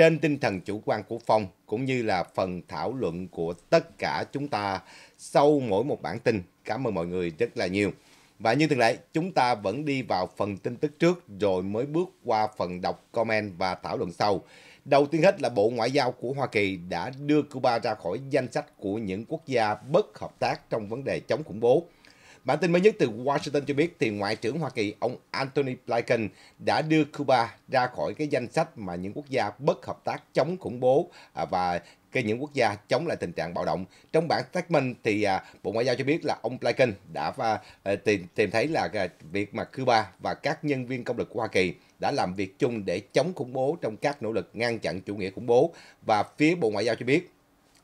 trên tinh thần chủ quan của Phong cũng như là phần thảo luận của tất cả chúng ta sau mỗi một bản tin. Cảm ơn mọi người rất là nhiều. Và như thường lệ, chúng ta vẫn đi vào phần tin tức trước rồi mới bước qua phần đọc comment và thảo luận sau. Đầu tiên hết là Bộ Ngoại giao của Hoa Kỳ đã đưa Cuba ra khỏi danh sách của những quốc gia bất hợp tác trong vấn đề chống khủng bố. Bản tin mới nhất từ Washington cho biết thì Ngoại trưởng Hoa Kỳ ông Antony Blinken đã đưa Cuba ra khỏi cái danh sách mà những quốc gia bất hợp tác chống khủng bố à, và cái những quốc gia chống lại tình trạng bạo động. Trong bản statement thì à, Bộ Ngoại giao cho biết là ông Blinken đã à, tìm tìm thấy là à, việc mà Cuba và các nhân viên công lực của Hoa Kỳ đã làm việc chung để chống khủng bố trong các nỗ lực ngăn chặn chủ nghĩa khủng bố và phía Bộ Ngoại giao cho biết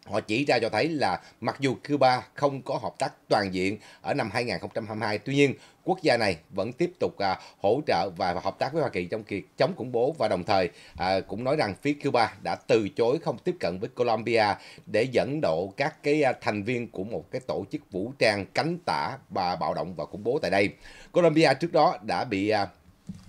Họ chỉ ra cho thấy là mặc dù Cuba không có hợp tác toàn diện ở năm 2022, tuy nhiên quốc gia này vẫn tiếp tục à, hỗ trợ và, hợp tác với Hoa Kỳ trong việc chống khủng bố và đồng thời à, cũng nói rằng phía Cuba đã từ chối không tiếp cận với Colombia để dẫn độ các cái à, thành viên của một cái tổ chức vũ trang cánh tả và bạo động và khủng bố tại đây. Colombia trước đó đã bị à,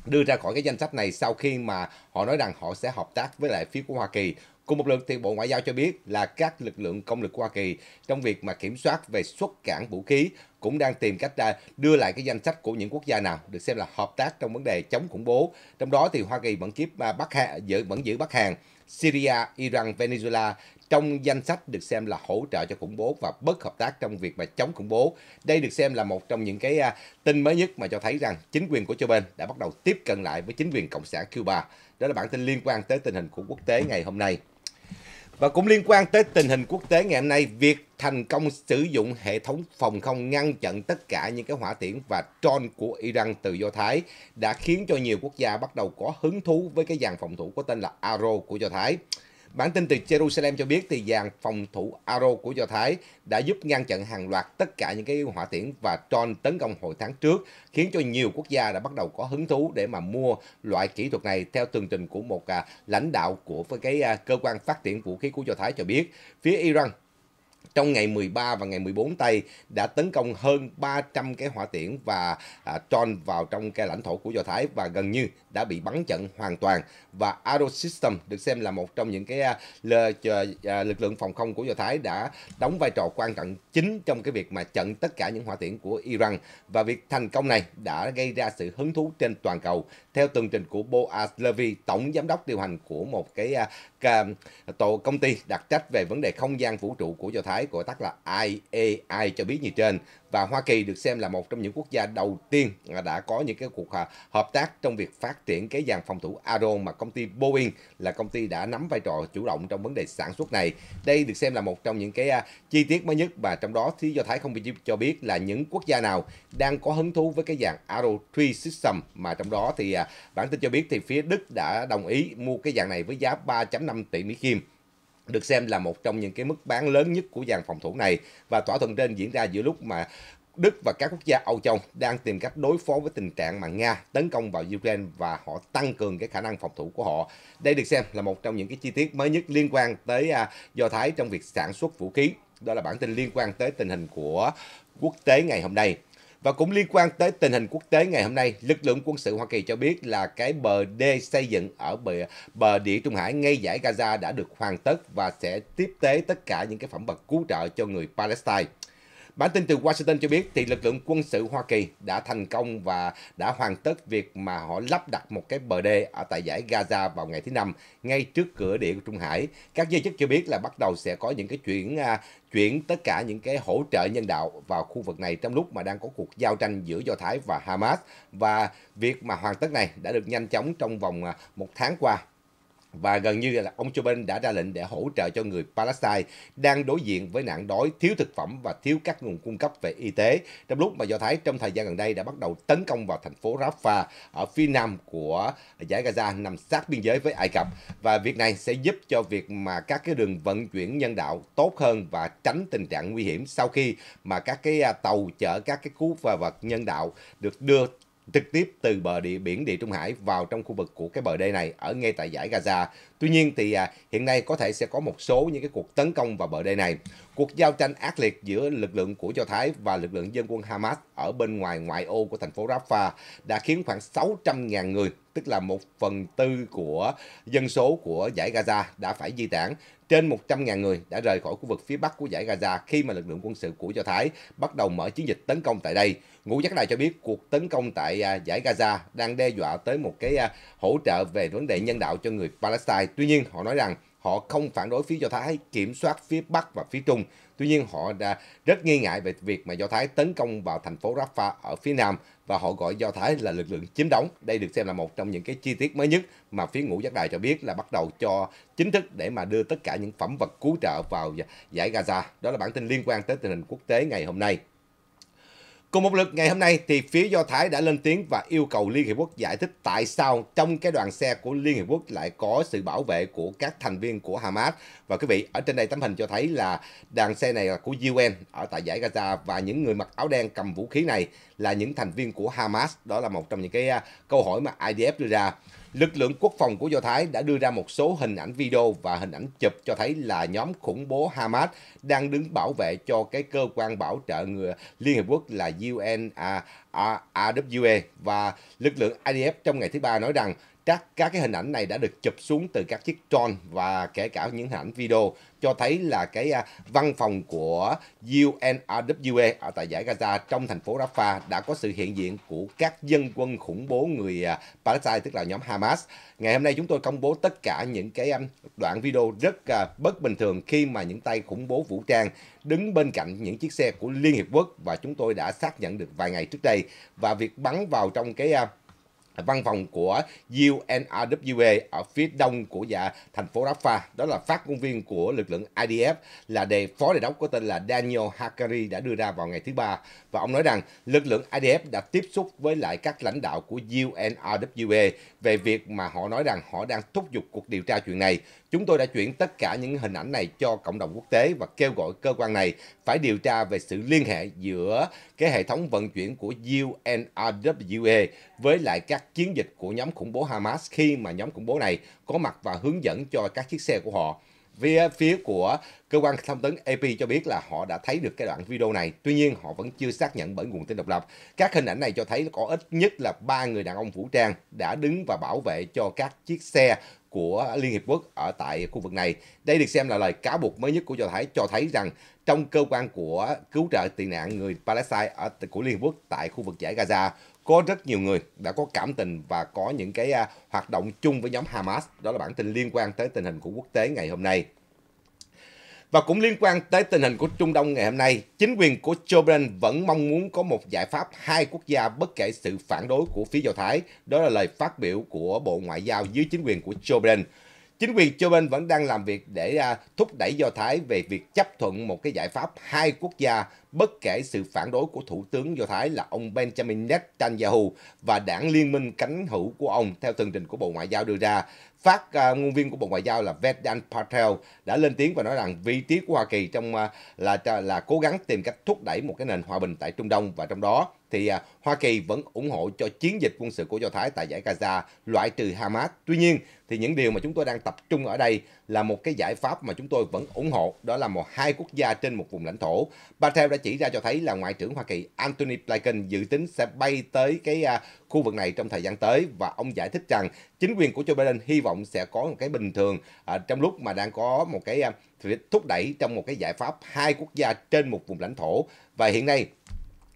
đưa ra khỏi cái danh sách này sau khi mà họ nói rằng họ sẽ hợp tác với lại phía của Hoa Kỳ Cùng một lượt thì Bộ Ngoại giao cho biết là các lực lượng công lực của Hoa Kỳ trong việc mà kiểm soát về xuất cảng vũ khí cũng đang tìm cách à, đưa lại cái danh sách của những quốc gia nào được xem là hợp tác trong vấn đề chống khủng bố. Trong đó thì Hoa Kỳ vẫn kiếp à, Bắc Hà, giữ vẫn giữ Bắc Hàn, Syria, Iran, Venezuela trong danh sách được xem là hỗ trợ cho khủng bố và bất hợp tác trong việc mà chống khủng bố. Đây được xem là một trong những cái à, tin mới nhất mà cho thấy rằng chính quyền của Joe Biden đã bắt đầu tiếp cận lại với chính quyền Cộng sản Cuba. Đó là bản tin liên quan tới tình hình của quốc tế ngày hôm nay. Và cũng liên quan tới tình hình quốc tế ngày hôm nay, việc thành công sử dụng hệ thống phòng không ngăn chặn tất cả những cái hỏa tiễn và drone của Iran từ Do Thái đã khiến cho nhiều quốc gia bắt đầu có hứng thú với cái dàn phòng thủ có tên là Arrow của Do Thái. Bản tin từ Jerusalem cho biết thì dàn phòng thủ Aro của Do Thái đã giúp ngăn chặn hàng loạt tất cả những cái hỏa tiễn và drone tấn công hồi tháng trước, khiến cho nhiều quốc gia đã bắt đầu có hứng thú để mà mua loại kỹ thuật này theo tường trình của một à, lãnh đạo của cái à, cơ quan phát triển vũ khí của Do Thái cho biết. Phía Iran trong ngày 13 và ngày 14 Tây đã tấn công hơn 300 cái hỏa tiễn và à, tròn vào trong cái lãnh thổ của Do Thái và gần như đã bị bắn chặn hoàn toàn. Và Arrow System được xem là một trong những cái à, à, lực lượng phòng không của Do Thái đã đóng vai trò quan trọng chính trong cái việc mà chặn tất cả những hỏa tiễn của Iran. Và việc thành công này đã gây ra sự hứng thú trên toàn cầu theo tường trình của Boaz Levy, tổng giám đốc điều hành của một cái à, tổ công ty đặc trách về vấn đề không gian vũ trụ của Do Thái gọi tắt là IAI cho biết như trên và Hoa Kỳ được xem là một trong những quốc gia đầu tiên đã có những cái cuộc à, hợp tác trong việc phát triển cái dàn phòng thủ Aron mà công ty Boeing là công ty đã nắm vai trò chủ động trong vấn đề sản xuất này. Đây được xem là một trong những cái à, chi tiết mới nhất và trong đó thì Do Thái không bị cho biết là những quốc gia nào đang có hứng thú với cái dàn Arrow 3 System mà trong đó thì à, bản tin cho biết thì phía Đức đã đồng ý mua cái dàn này với giá 3.5 tỷ Mỹ Kim được xem là một trong những cái mức bán lớn nhất của dàn phòng thủ này và thỏa thuận trên diễn ra giữa lúc mà Đức và các quốc gia Âu Châu đang tìm cách đối phó với tình trạng mà Nga tấn công vào Ukraine và họ tăng cường cái khả năng phòng thủ của họ. Đây được xem là một trong những cái chi tiết mới nhất liên quan tới à, Do Thái trong việc sản xuất vũ khí. Đó là bản tin liên quan tới tình hình của quốc tế ngày hôm nay. Và cũng liên quan tới tình hình quốc tế ngày hôm nay, lực lượng quân sự Hoa Kỳ cho biết là cái bờ đê xây dựng ở bờ, bờ địa Trung Hải ngay giải Gaza đã được hoàn tất và sẽ tiếp tế tất cả những cái phẩm vật cứu trợ cho người Palestine. Bản tin từ Washington cho biết thì lực lượng quân sự Hoa Kỳ đã thành công và đã hoàn tất việc mà họ lắp đặt một cái bờ đê ở tại giải Gaza vào ngày thứ năm ngay trước cửa địa của Trung Hải. Các giới chức cho biết là bắt đầu sẽ có những cái chuyển à, chuyển tất cả những cái hỗ trợ nhân đạo vào khu vực này trong lúc mà đang có cuộc giao tranh giữa Do Thái và Hamas và việc mà hoàn tất này đã được nhanh chóng trong vòng à, một tháng qua và gần như là ông Joe Biden đã ra lệnh để hỗ trợ cho người Palestine đang đối diện với nạn đói, thiếu thực phẩm và thiếu các nguồn cung cấp về y tế, trong lúc mà Do Thái trong thời gian gần đây đã bắt đầu tấn công vào thành phố Rafah ở phía nam của giải Gaza nằm sát biên giới với Ai Cập. Và việc này sẽ giúp cho việc mà các cái đường vận chuyển nhân đạo tốt hơn và tránh tình trạng nguy hiểm sau khi mà các cái à, tàu chở các cái cứu và vật nhân đạo được đưa trực tiếp từ bờ địa biển Địa Trung Hải vào trong khu vực của cái bờ đê này ở ngay tại giải Gaza. Tuy nhiên thì à, hiện nay có thể sẽ có một số những cái cuộc tấn công vào bờ đê này. Cuộc giao tranh ác liệt giữa lực lượng của Do Thái và lực lượng dân quân Hamas ở bên ngoài ngoại ô của thành phố Rafah đã khiến khoảng 600.000 người, tức là một phần tư của dân số của giải Gaza đã phải di tản. Trên 100.000 người đã rời khỏi khu vực phía bắc của giải Gaza khi mà lực lượng quân sự của Do Thái bắt đầu mở chiến dịch tấn công tại đây. Ngũ Giác Đài cho biết cuộc tấn công tại à, giải Gaza đang đe dọa tới một cái à, hỗ trợ về vấn đề nhân đạo cho người Palestine. Tuy nhiên, họ nói rằng họ không phản đối phía Do Thái kiểm soát phía Bắc và phía Trung. Tuy nhiên, họ đã rất nghi ngại về việc mà Do Thái tấn công vào thành phố Rafah ở phía Nam và họ gọi Do Thái là lực lượng chiếm đóng. Đây được xem là một trong những cái chi tiết mới nhất mà phía Ngũ Giác Đài cho biết là bắt đầu cho chính thức để mà đưa tất cả những phẩm vật cứu trợ vào à, giải Gaza. Đó là bản tin liên quan tới tình hình quốc tế ngày hôm nay. Cùng một lượt ngày hôm nay thì phía Do Thái đã lên tiếng và yêu cầu Liên Hiệp Quốc giải thích tại sao trong cái đoàn xe của Liên Hiệp Quốc lại có sự bảo vệ của các thành viên của Hamas. Và quý vị, ở trên đây tấm hình cho thấy là đoàn xe này là của UN ở tại giải Gaza và những người mặc áo đen cầm vũ khí này là những thành viên của Hamas. Đó là một trong những cái à, câu hỏi mà IDF đưa ra. Lực lượng quốc phòng của Do Thái đã đưa ra một số hình ảnh video và hình ảnh chụp cho thấy là nhóm khủng bố Hamas đang đứng bảo vệ cho cái cơ quan bảo trợ người Liên Hiệp Quốc là UNRWA e. và lực lượng IDF trong ngày thứ ba nói rằng các các cái hình ảnh này đã được chụp xuống từ các chiếc drone và kể cả những hình ảnh video cho thấy là cái à, văn phòng của UNRWA e ở tại giải Gaza trong thành phố Rafah đã có sự hiện diện của các dân quân khủng bố người à, Palestine tức là nhóm Hamas. Ngày hôm nay chúng tôi công bố tất cả những cái à, đoạn video rất bất bình thường khi mà những tay khủng bố vũ trang đứng bên cạnh những chiếc xe của Liên Hiệp Quốc và chúng tôi đã xác nhận được vài ngày trước đây và việc bắn vào trong cái văn phòng của UNRWA ở phía đông của dạ, thành phố Rafah. Đó là phát ngôn viên của lực lượng IDF là đề phó đề đốc có tên là Daniel Hakari đã đưa ra vào ngày thứ ba và ông nói rằng lực lượng IDF đã tiếp xúc với lại các lãnh đạo của UNRWA về việc mà họ nói rằng họ đang thúc giục cuộc điều tra chuyện này Chúng tôi đã chuyển tất cả những hình ảnh này cho cộng đồng quốc tế và kêu gọi cơ quan này phải điều tra về sự liên hệ giữa cái hệ thống vận chuyển của UNRWA e với lại các chiến dịch của nhóm khủng bố Hamas khi mà nhóm khủng bố này có mặt và hướng dẫn cho các chiếc xe của họ Phía phía của cơ quan thông tấn AP cho biết là họ đã thấy được cái đoạn video này, tuy nhiên họ vẫn chưa xác nhận bởi nguồn tin độc lập. Các hình ảnh này cho thấy có ít nhất là ba người đàn ông vũ trang đã đứng và bảo vệ cho các chiếc xe của Liên Hiệp Quốc ở tại khu vực này. Đây được xem là lời cáo buộc mới nhất của Do Thái cho thấy rằng trong cơ quan của cứu trợ tị nạn người Palestine ở của Liên Hiệp Quốc tại khu vực giải Gaza có rất nhiều người đã có cảm tình và có những cái uh, hoạt động chung với nhóm Hamas. Đó là bản tin liên quan tới tình hình của quốc tế ngày hôm nay. Và cũng liên quan tới tình hình của Trung Đông ngày hôm nay, chính quyền của Joe Biden vẫn mong muốn có một giải pháp hai quốc gia bất kể sự phản đối của phía Do Thái. Đó là lời phát biểu của Bộ Ngoại giao dưới chính quyền của Joe Biden. Chính quyền Joe Biden vẫn đang làm việc để à, thúc đẩy Do Thái về việc chấp thuận một cái giải pháp hai quốc gia bất kể sự phản đối của Thủ tướng Do Thái là ông Benjamin Netanyahu và đảng liên minh cánh hữu của ông theo tường trình của Bộ Ngoại giao đưa ra. Phát uh, ngôn viên của Bộ Ngoại giao là Vedant Patel đã lên tiếng và nói rằng vị trí của Hoa Kỳ trong à, là à, là cố gắng tìm cách thúc đẩy một cái nền hòa bình tại Trung Đông và trong đó thì à, Hoa Kỳ vẫn ủng hộ cho chiến dịch quân sự của Do Thái tại giải Gaza loại trừ Hamas. Tuy nhiên thì những điều mà chúng tôi đang tập trung ở đây là một cái giải pháp mà chúng tôi vẫn ủng hộ đó là một hai quốc gia trên một vùng lãnh thổ. Patel đã chỉ ra cho thấy là Ngoại trưởng Hoa Kỳ Antony Blinken dự tính sẽ bay tới cái khu vực này trong thời gian tới và ông giải thích rằng chính quyền của Joe Biden hy vọng sẽ có một cái bình thường trong lúc mà đang có một một cái à, thúc đẩy trong một cái giải pháp hai quốc gia trên một vùng lãnh thổ và hiện nay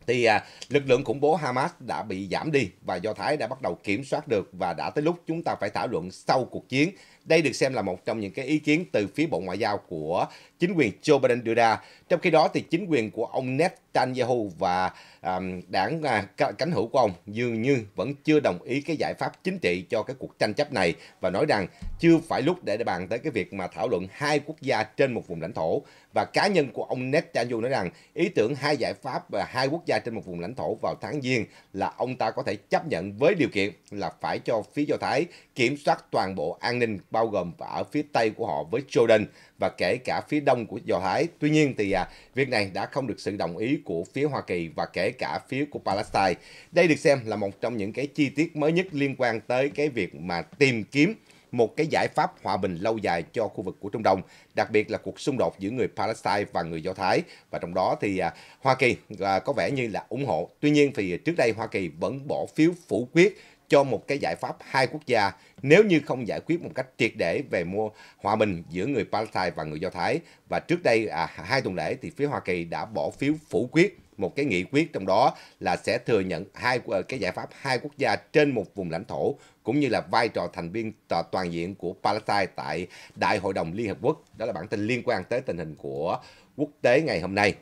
thì à, lực lượng khủng bố Hamas đã bị giảm đi và Do Thái đã bắt đầu kiểm soát được và đã tới lúc chúng ta phải thảo luận sau cuộc chiến. Đây được xem là một trong những cái ý kiến từ phía Bộ Ngoại giao của chính quyền Joe Biden đưa ra. Trong khi đó thì chính quyền của ông Netanyahu và um, đảng à, cánh hữu của ông dường như vẫn chưa đồng ý cái giải pháp chính trị cho cái cuộc tranh chấp này và nói rằng chưa phải lúc để bàn tới cái việc mà thảo luận hai quốc gia trên một vùng lãnh thổ và cá nhân của ông Netanyahu nói rằng ý tưởng hai giải pháp và hai quốc gia trên một vùng lãnh thổ vào tháng Giêng là ông ta có thể chấp nhận với điều kiện là phải cho phía Do Thái kiểm soát toàn bộ an ninh bao gồm ở phía Tây của họ với Jordan và kể cả phía Đông của Do Thái. Tuy nhiên thì à, việc này đã không được sự đồng ý của phía Hoa Kỳ và kể cả phía của Palestine. Đây được xem là một trong những cái chi tiết mới nhất liên quan tới cái việc mà tìm kiếm một cái giải pháp hòa bình lâu dài cho khu vực của Trung Đông, đặc biệt là cuộc xung đột giữa người Palestine và người Do Thái và trong đó thì à, Hoa Kỳ à, có vẻ như là ủng hộ. Tuy nhiên thì trước đây Hoa Kỳ vẫn bỏ phiếu phủ quyết cho một cái giải pháp hai quốc gia nếu như không giải quyết một cách triệt để về mua hòa bình giữa người Palestine và người Do Thái. Và trước đây à, hai tuần lễ thì phía Hoa Kỳ đã bỏ phiếu phủ quyết một cái nghị quyết trong đó là sẽ thừa nhận hai ờ, cái giải pháp hai quốc gia trên một vùng lãnh thổ cũng như là vai trò thành viên toàn diện của Palestine tại Đại hội đồng Liên Hợp Quốc. Đó là bản tin liên quan tới tình hình của quốc tế ngày hôm nay.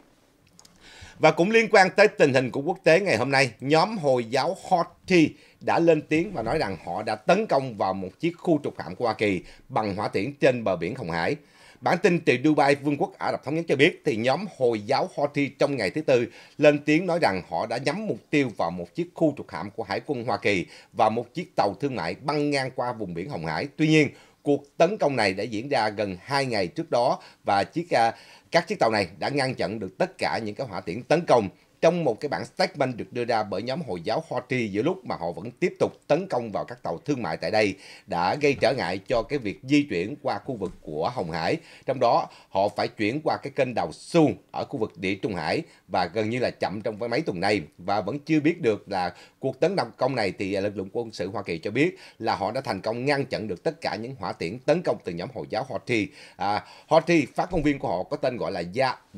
Và cũng liên quan tới tình hình của quốc tế ngày hôm nay, nhóm Hồi giáo Houthi đã lên tiếng và nói rằng họ đã tấn công vào một chiếc khu trục hạm của Hoa Kỳ bằng hỏa tiễn trên bờ biển Hồng Hải. Bản tin từ Dubai, Vương quốc Ả Rập Thống Nhất cho biết thì nhóm Hồi giáo Houthi trong ngày thứ Tư lên tiếng nói rằng họ đã nhắm mục tiêu vào một chiếc khu trục hạm của Hải quân Hoa Kỳ và một chiếc tàu thương mại băng ngang qua vùng biển Hồng Hải. Tuy nhiên, cuộc tấn công này đã diễn ra gần 2 ngày trước đó và chiếc à, các chiếc tàu này đã ngăn chặn được tất cả những cái hỏa tiễn tấn công trong một cái bản statement được đưa ra bởi nhóm Hồi giáo Houthi Tri giữa lúc mà họ vẫn tiếp tục tấn công vào các tàu thương mại tại đây đã gây trở ngại cho cái việc di chuyển qua khu vực của Hồng Hải. Trong đó, họ phải chuyển qua cái kênh đào Suez ở khu vực Địa Trung Hải và gần như là chậm trong mấy tuần này và vẫn chưa biết được là cuộc tấn công này thì lực lượng quân sự Hoa Kỳ cho biết là họ đã thành công ngăn chặn được tất cả những hỏa tiễn tấn công từ nhóm Hồi giáo Houthi Tri. À, Hoa phát công viên của họ có tên gọi là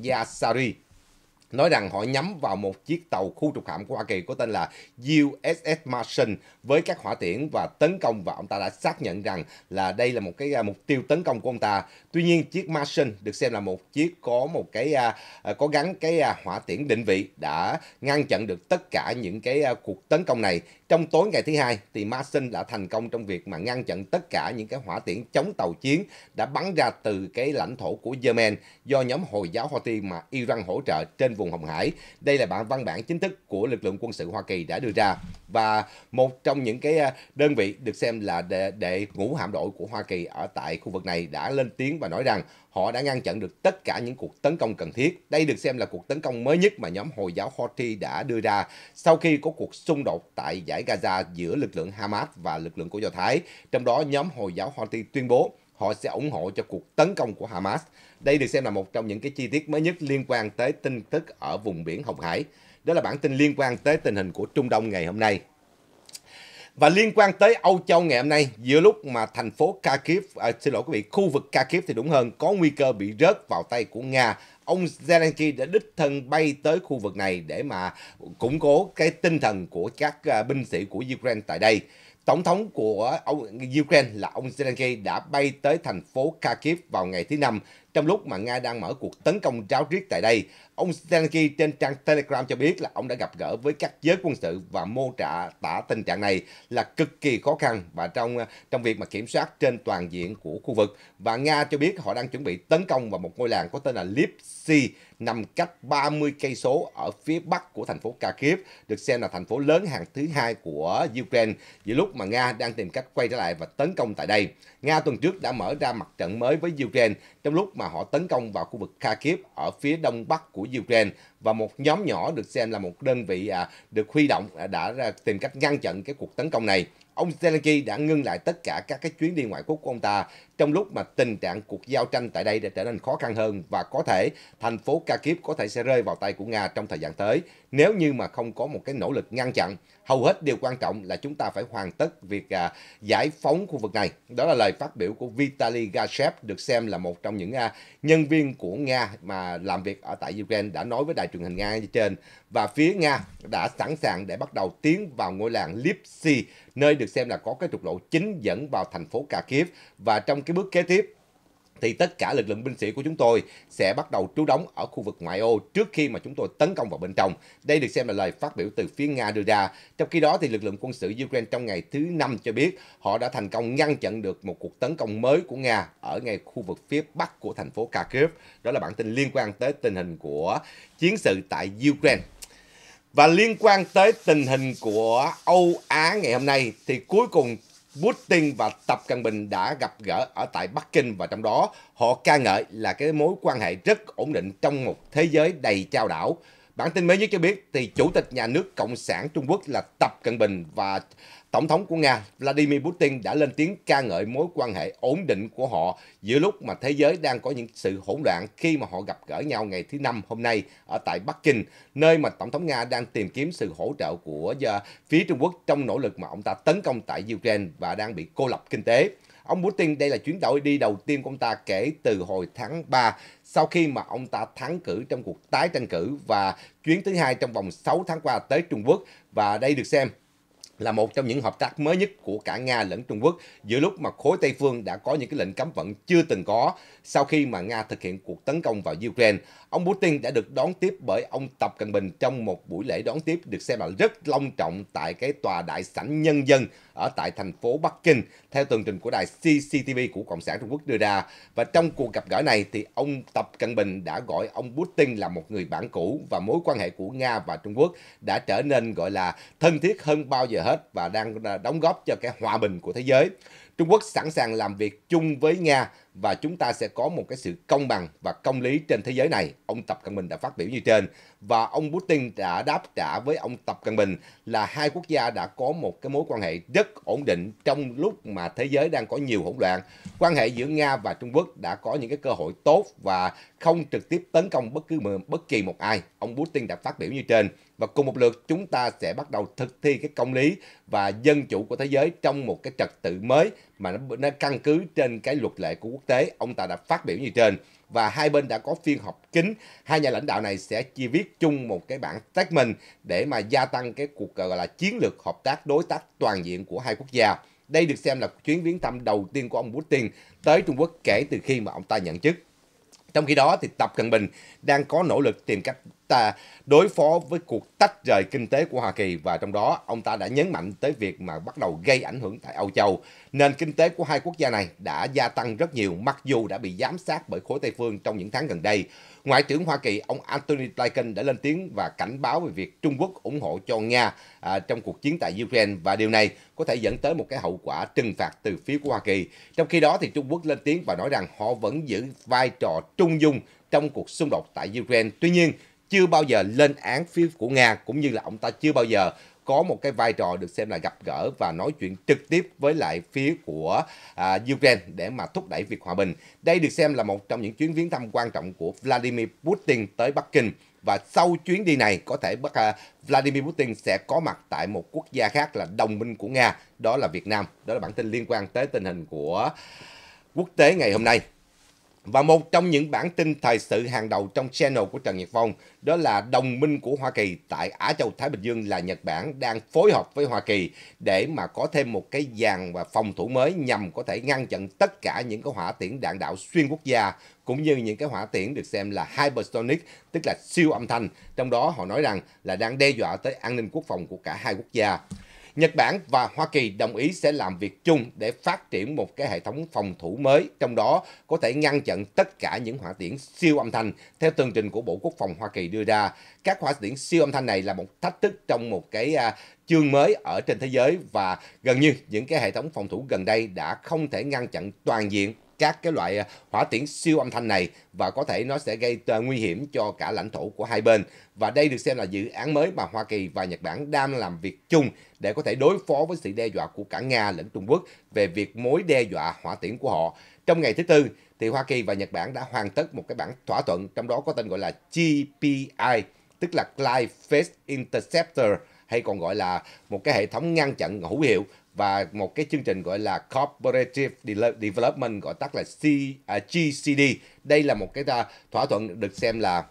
Yasari nói rằng họ nhắm vào một chiếc tàu khu trục hạm của Hoa Kỳ có tên là USS Martian với các hỏa tiễn và tấn công và ông ta đã xác nhận rằng là đây là một cái à, mục tiêu tấn công của ông ta. Tuy nhiên chiếc Martian được xem là một chiếc có một cái à, à, có gắn cái hỏa tiễn định vị đã ngăn chặn được tất cả những cái cuộc tấn công này. Trong tối ngày thứ hai thì Martian đã thành công trong việc mà ngăn chặn tất cả những cái hỏa tiễn chống tàu chiến đã bắn ra từ cái lãnh thổ của Yemen do nhóm Hồi giáo Houthi mà Iran hỗ trợ trên vùng Hồng Hải. Đây là bản văn bản chính thức của lực lượng quân sự Hoa Kỳ đã đưa ra và một trong những cái à, đơn vị được xem là đệ, đệ ngũ hạm đội của Hoa Kỳ ở tại khu vực này đã lên tiếng và nói rằng họ đã ngăn chặn được tất cả những cuộc tấn công cần thiết. Đây được xem là cuộc tấn công mới nhất mà nhóm Hồi giáo Houthi đã đưa ra sau khi có cuộc xung đột tại giải Gaza giữa lực lượng Hamas và lực lượng của Do Thái. Trong đó, nhóm Hồi giáo Houthi tuyên bố họ sẽ ủng hộ cho cuộc tấn công của Hamas. Đây được xem là một trong những cái chi tiết mới nhất liên quan tới tin tức ở vùng biển Hồng Hải. Đó là bản tin liên quan tới tình hình của Trung Đông ngày hôm nay. Và liên quan tới Âu Châu ngày hôm nay, giữa lúc mà thành phố Kharkiv, à, xin lỗi quý vị, khu vực Kharkiv thì đúng hơn, có nguy cơ bị rớt vào tay của Nga, ông Zelensky đã đích thân bay tới khu vực này để mà củng cố cái tinh thần của các à, binh sĩ của Ukraine tại đây. Tổng thống của ông Ukraine là ông Zelensky đã bay tới thành phố Kharkiv vào ngày thứ Năm trong lúc mà Nga đang mở cuộc tấn công ráo riết tại đây, ông Zelensky trên trang Telegram cho biết là ông đã gặp gỡ với các giới quân sự và mô tả tả tình trạng này là cực kỳ khó khăn và trong trong việc mà kiểm soát trên toàn diện của khu vực. Và Nga cho biết họ đang chuẩn bị tấn công vào một ngôi làng có tên là Lipsi nằm cách 30 cây số ở phía bắc của thành phố Kharkiv, được xem là thành phố lớn hàng thứ hai của Ukraine, giữa lúc mà Nga đang tìm cách quay trở lại và tấn công tại đây. Nga tuần trước đã mở ra mặt trận mới với Ukraine trong lúc mà họ tấn công vào khu vực Kharkiv ở phía đông bắc của Ukraine và một nhóm nhỏ được xem là một đơn vị à, được huy động à, đã tìm cách ngăn chặn cái cuộc tấn công này. Ông Zelensky đã ngưng lại tất cả các cái chuyến đi ngoại quốc của ông ta trong lúc mà tình trạng cuộc giao tranh tại đây đã trở nên khó khăn hơn và có thể thành phố Kharkiv có thể sẽ rơi vào tay của Nga trong thời gian tới nếu như mà không có một cái nỗ lực ngăn chặn hầu hết điều quan trọng là chúng ta phải hoàn tất việc à, giải phóng khu vực này. Đó là lời phát biểu của Vitaly Gashev được xem là một trong những à, nhân viên của Nga mà làm việc ở tại Ukraine đã nói với đài truyền hình Nga như trên và phía Nga đã sẵn sàng để bắt đầu tiến vào ngôi làng Lipsy nơi được xem là có cái trục lộ chính dẫn vào thành phố Kharkiv và trong cái bước kế tiếp thì tất cả lực lượng binh sĩ của chúng tôi sẽ bắt đầu trú đóng ở khu vực ngoại ô trước khi mà chúng tôi tấn công vào bên trong. Đây được xem là lời phát biểu từ phía Nga đưa ra. Trong khi đó thì lực lượng quân sự Ukraine trong ngày thứ năm cho biết họ đã thành công ngăn chặn được một cuộc tấn công mới của Nga ở ngay khu vực phía bắc của thành phố Kharkiv. Đó là bản tin liên quan tới tình hình của chiến sự tại Ukraine. Và liên quan tới tình hình của Âu Á ngày hôm nay thì cuối cùng Putin và Tập Cận Bình đã gặp gỡ ở tại Bắc Kinh và trong đó họ ca ngợi là cái mối quan hệ rất ổn định trong một thế giới đầy trao đảo. Bản tin mới nhất cho biết thì Chủ tịch Nhà nước Cộng sản Trung Quốc là Tập Cận Bình và Tổng thống của Nga Vladimir Putin đã lên tiếng ca ngợi mối quan hệ ổn định của họ giữa lúc mà thế giới đang có những sự hỗn loạn khi mà họ gặp gỡ nhau ngày thứ năm hôm nay ở tại Bắc Kinh, nơi mà Tổng thống Nga đang tìm kiếm sự hỗ trợ của phía Trung Quốc trong nỗ lực mà ông ta tấn công tại Ukraine và đang bị cô lập kinh tế. Ông Putin đây là chuyến đổi đi đầu tiên của ông ta kể từ hồi tháng 3 sau khi mà ông ta thắng cử trong cuộc tái tranh cử và chuyến thứ hai trong vòng 6 tháng qua tới Trung Quốc và đây được xem là một trong những hợp tác mới nhất của cả Nga lẫn Trung Quốc giữa lúc mà khối Tây phương đã có những cái lệnh cấm vận chưa từng có sau khi mà Nga thực hiện cuộc tấn công vào Ukraine, ông Putin đã được đón tiếp bởi ông Tập Cận Bình trong một buổi lễ đón tiếp được xem là rất long trọng tại cái tòa đại sảnh nhân dân ở tại thành phố Bắc Kinh, theo tường trình của đài CCTV của Cộng sản Trung Quốc đưa ra. Và trong cuộc gặp gỡ này thì ông Tập Cận Bình đã gọi ông Putin là một người bạn cũ và mối quan hệ của Nga và Trung Quốc đã trở nên gọi là thân thiết hơn bao giờ hết và đang đóng góp cho cái hòa bình của thế giới. Trung Quốc sẵn sàng làm việc chung với Nga và chúng ta sẽ có một cái sự công bằng và công lý trên thế giới này. Ông Tập Cận Bình đã phát biểu như trên và ông Putin đã đáp trả với ông Tập Cận Bình là hai quốc gia đã có một cái mối quan hệ rất ổn định trong lúc mà thế giới đang có nhiều hỗn loạn. Quan hệ giữa Nga và Trung Quốc đã có những cái cơ hội tốt và không trực tiếp tấn công bất cứ bất kỳ một ai. Ông Putin đã phát biểu như trên và cùng một lượt chúng ta sẽ bắt đầu thực thi cái công lý và dân chủ của thế giới trong một cái trật tự mới mà nó, nó căn cứ trên cái luật lệ của quốc tế ông ta đã phát biểu như trên và hai bên đã có phiên họp kín hai nhà lãnh đạo này sẽ chia viết chung một cái bản statement để mà gia tăng cái cuộc gọi là chiến lược hợp tác đối tác toàn diện của hai quốc gia đây được xem là chuyến viếng thăm đầu tiên của ông Putin tới Trung Quốc kể từ khi mà ông ta nhận chức. Trong khi đó thì Tập Cận Bình đang có nỗ lực tìm cách ta đối phó với cuộc tách rời kinh tế của Hoa Kỳ và trong đó ông ta đã nhấn mạnh tới việc mà bắt đầu gây ảnh hưởng tại Âu Châu. Nền kinh tế của hai quốc gia này đã gia tăng rất nhiều mặc dù đã bị giám sát bởi khối Tây phương trong những tháng gần đây. Ngoại trưởng Hoa Kỳ ông Antony Blinken đã lên tiếng và cảnh báo về việc Trung Quốc ủng hộ cho Nga à, trong cuộc chiến tại Ukraine và điều này có thể dẫn tới một cái hậu quả trừng phạt từ phía của Hoa Kỳ. Trong khi đó thì Trung Quốc lên tiếng và nói rằng họ vẫn giữ vai trò trung dung trong cuộc xung đột tại Ukraine. Tuy nhiên, chưa bao giờ lên án phía của Nga cũng như là ông ta chưa bao giờ có một cái vai trò được xem là gặp gỡ và nói chuyện trực tiếp với lại phía của à, Ukraine để mà thúc đẩy việc hòa bình. Đây được xem là một trong những chuyến viếng thăm quan trọng của Vladimir Putin tới Bắc Kinh và sau chuyến đi này có thể Bắc à, Vladimir Putin sẽ có mặt tại một quốc gia khác là đồng minh của Nga, đó là Việt Nam. Đó là bản tin liên quan tới tình hình của quốc tế ngày hôm nay. Và một trong những bản tin thời sự hàng đầu trong channel của Trần Nhật Phong đó là đồng minh của Hoa Kỳ tại Á Châu Thái Bình Dương là Nhật Bản đang phối hợp với Hoa Kỳ để mà có thêm một cái dàn và phòng thủ mới nhằm có thể ngăn chặn tất cả những cái hỏa tiễn đạn đạo xuyên quốc gia cũng như những cái hỏa tiễn được xem là hypersonic tức là siêu âm thanh. Trong đó họ nói rằng là đang đe dọa tới an ninh quốc phòng của cả hai quốc gia. Nhật Bản và Hoa Kỳ đồng ý sẽ làm việc chung để phát triển một cái hệ thống phòng thủ mới, trong đó có thể ngăn chặn tất cả những hỏa tiễn siêu âm thanh theo tường trình của Bộ Quốc phòng Hoa Kỳ đưa ra. Các hỏa tiễn siêu âm thanh này là một thách thức trong một cái à, chương mới ở trên thế giới và gần như những cái hệ thống phòng thủ gần đây đã không thể ngăn chặn toàn diện các cái loại à, hỏa tiễn siêu âm thanh này và có thể nó sẽ gây à, nguy hiểm cho cả lãnh thổ của hai bên. Và đây được xem là dự án mới mà Hoa Kỳ và Nhật Bản đang làm việc chung để có thể đối phó với sự đe dọa của cả Nga lẫn Trung Quốc về việc mối đe dọa hỏa tiễn của họ. Trong ngày thứ Tư, thì Hoa Kỳ và Nhật Bản đã hoàn tất một cái bản thỏa thuận trong đó có tên gọi là GPI, tức là Glide Phase Interceptor hay còn gọi là một cái hệ thống ngăn chặn hữu hiệu và một cái chương trình gọi là Cooperative Development gọi tắt là C, à, GCD. Đây là một cái à, thỏa thuận được xem là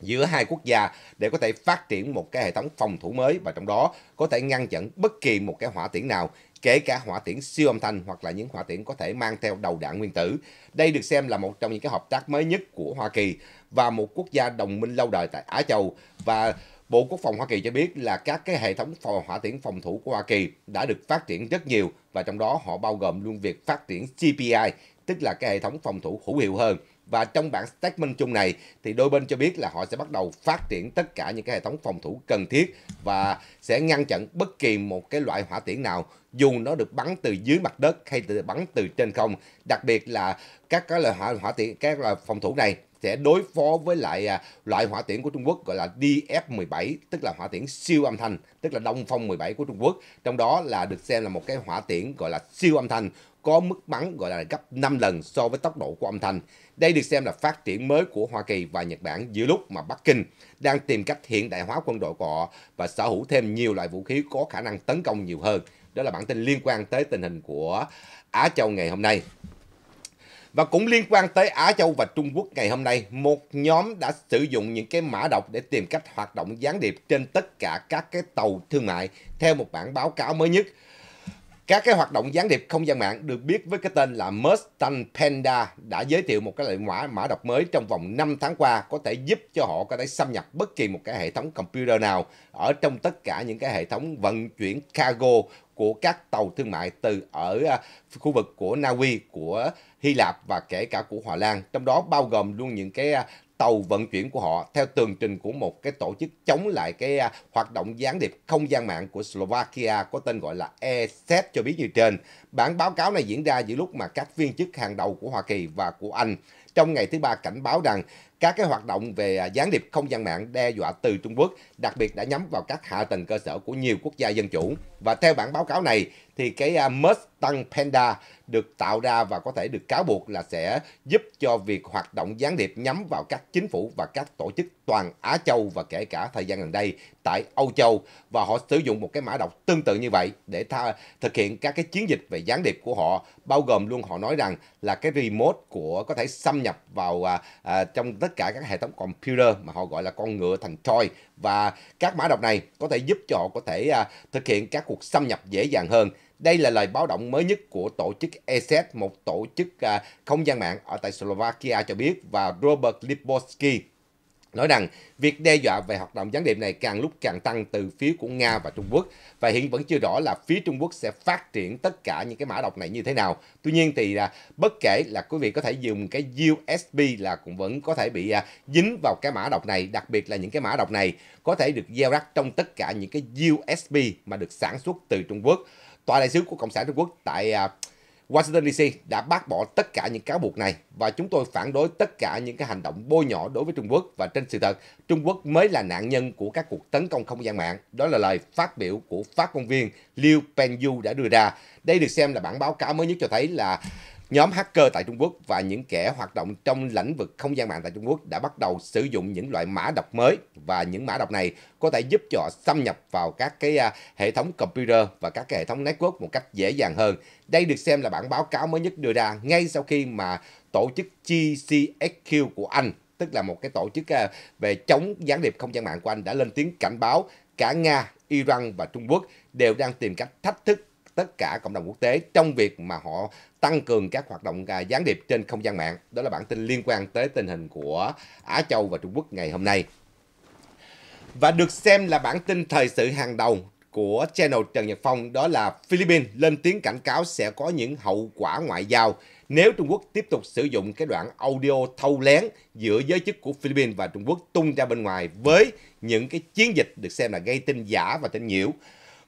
giữa hai quốc gia để có thể phát triển một cái hệ thống phòng thủ mới và trong đó có thể ngăn chặn bất kỳ một cái hỏa tiễn nào kể cả hỏa tiễn siêu âm thanh hoặc là những hỏa tiễn có thể mang theo đầu đạn nguyên tử. Đây được xem là một trong những cái hợp tác mới nhất của Hoa Kỳ và một quốc gia đồng minh lâu đời tại Á Châu và Bộ Quốc phòng Hoa Kỳ cho biết là các cái hệ thống phòng hỏa tiễn phòng thủ của Hoa Kỳ đã được phát triển rất nhiều và trong đó họ bao gồm luôn việc phát triển CPI, tức là cái hệ thống phòng thủ hữu hiệu hơn. Và trong bản statement chung này thì đôi bên cho biết là họ sẽ bắt đầu phát triển tất cả những cái hệ thống phòng thủ cần thiết và sẽ ngăn chặn bất kỳ một cái loại hỏa tiễn nào dù nó được bắn từ dưới mặt đất hay từ bắn từ trên không, đặc biệt là các cái loại hỏa, hỏa tiễn các loại phòng thủ này sẽ đối phó với lại à, loại hỏa tiễn của Trung Quốc gọi là DF-17, tức là hỏa tiễn siêu âm thanh, tức là Đông Phong 17 của Trung Quốc. Trong đó là được xem là một cái hỏa tiễn gọi là siêu âm thanh, có mức bắn gọi là gấp 5 lần so với tốc độ của âm thanh. Đây được xem là phát triển mới của Hoa Kỳ và Nhật Bản giữa lúc mà Bắc Kinh đang tìm cách hiện đại hóa quân đội của họ và sở hữu thêm nhiều loại vũ khí có khả năng tấn công nhiều hơn. Đó là bản tin liên quan tới tình hình của Á Châu ngày hôm nay. Và cũng liên quan tới Á Châu và Trung Quốc ngày hôm nay, một nhóm đã sử dụng những cái mã độc để tìm cách hoạt động gián điệp trên tất cả các cái tàu thương mại theo một bản báo cáo mới nhất. Các cái hoạt động gián điệp không gian mạng được biết với cái tên là Mustang Panda đã giới thiệu một cái loại mã mã độc mới trong vòng 5 tháng qua có thể giúp cho họ có thể xâm nhập bất kỳ một cái hệ thống computer nào ở trong tất cả những cái hệ thống vận chuyển cargo của các tàu thương mại từ ở à, khu vực của Na Uy, của Hy Lạp và kể cả của Hòa Lan. Trong đó bao gồm luôn những cái à, tàu vận chuyển của họ theo tường trình của một cái tổ chức chống lại cái à, hoạt động gián điệp không gian mạng của Slovakia có tên gọi là ESET cho biết như trên. Bản báo cáo này diễn ra giữa lúc mà các viên chức hàng đầu của Hoa Kỳ và của Anh trong ngày thứ ba cảnh báo rằng các cái hoạt động về à, gián điệp không gian mạng đe dọa từ Trung Quốc, đặc biệt đã nhắm vào các hạ tầng cơ sở của nhiều quốc gia dân chủ. Và theo bản báo cáo này thì cái uh, Mustang Panda được tạo ra và có thể được cáo buộc là sẽ giúp cho việc hoạt động gián điệp nhắm vào các chính phủ và các tổ chức toàn Á Châu và kể cả thời gian gần đây tại Âu Châu và họ sử dụng một cái mã độc tương tự như vậy để tha, thực hiện các cái chiến dịch về gián điệp của họ bao gồm luôn họ nói rằng là cái remote của có thể xâm nhập vào à, à, trong tất cả các hệ thống computer mà họ gọi là con ngựa thành Troy và các mã độc này có thể giúp cho họ có thể à, thực hiện các cuộc xâm nhập dễ dàng hơn đây là lời báo động mới nhất của tổ chức ESET, một tổ chức à, không gian mạng ở tại Slovakia cho biết và Robert Lipovsky nói rằng việc đe dọa về hoạt động gián điệp này càng lúc càng tăng từ phía của Nga và Trung Quốc và hiện vẫn chưa rõ là phía Trung Quốc sẽ phát triển tất cả những cái mã độc này như thế nào. Tuy nhiên thì à, bất kể là quý vị có thể dùng cái USB là cũng vẫn có thể bị à, dính vào cái mã độc này, đặc biệt là những cái mã độc này có thể được gieo rắc trong tất cả những cái USB mà được sản xuất từ Trung Quốc tòa đại sứ của Cộng sản Trung Quốc tại à, Washington DC đã bác bỏ tất cả những cáo buộc này và chúng tôi phản đối tất cả những cái hành động bôi nhọ đối với Trung Quốc và trên sự thật, Trung Quốc mới là nạn nhân của các cuộc tấn công không gian mạng. Đó là lời phát biểu của phát ngôn viên Liu Pengyu đã đưa ra. Đây được xem là bản báo cáo mới nhất cho thấy là Nhóm hacker tại Trung Quốc và những kẻ hoạt động trong lĩnh vực không gian mạng tại Trung Quốc đã bắt đầu sử dụng những loại mã độc mới và những mã độc này có thể giúp cho xâm nhập vào các cái à, hệ thống computer và các cái hệ thống network một cách dễ dàng hơn. Đây được xem là bản báo cáo mới nhất đưa ra ngay sau khi mà tổ chức GCSQ của Anh tức là một cái tổ chức à, về chống gián điệp không gian mạng của Anh đã lên tiếng cảnh báo cả Nga, Iran và Trung Quốc đều đang tìm cách thách thức tất cả cộng đồng quốc tế trong việc mà họ tăng cường các hoạt động à, gián điệp trên không gian mạng. Đó là bản tin liên quan tới tình hình của Á Châu và Trung Quốc ngày hôm nay. Và được xem là bản tin thời sự hàng đầu của channel Trần Nhật Phong đó là Philippines lên tiếng cảnh cáo sẽ có những hậu quả ngoại giao nếu Trung Quốc tiếp tục sử dụng cái đoạn audio thâu lén giữa giới chức của Philippines và Trung Quốc tung ra bên ngoài với những cái chiến dịch được xem là gây tin giả và tin nhiễu.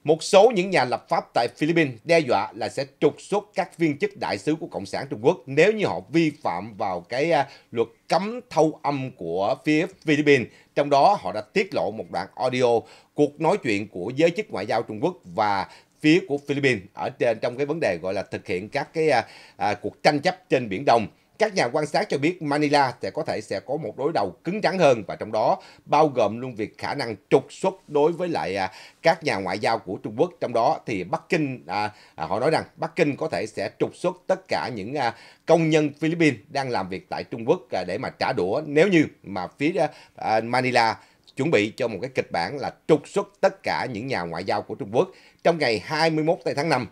Một số những nhà lập pháp tại Philippines đe dọa là sẽ trục xuất các viên chức đại sứ của Cộng sản Trung Quốc nếu như họ vi phạm vào cái à, luật cấm thâu âm của phía Philippines. Trong đó họ đã tiết lộ một đoạn audio cuộc nói chuyện của giới chức ngoại giao Trung Quốc và phía của Philippines ở trên trong cái vấn đề gọi là thực hiện các cái à, à cuộc tranh chấp trên biển Đông. Các nhà quan sát cho biết Manila sẽ có thể sẽ có một đối đầu cứng rắn hơn và trong đó bao gồm luôn việc khả năng trục xuất đối với lại à, các nhà ngoại giao của Trung Quốc. Trong đó thì Bắc Kinh, à, à, họ nói rằng Bắc Kinh có thể sẽ trục xuất tất cả những à, công nhân Philippines đang làm việc tại Trung Quốc để mà trả đũa nếu như mà phía Manila chuẩn bị cho một cái kịch bản là trục xuất tất cả những nhà ngoại giao của Trung Quốc trong ngày 21 tháng 5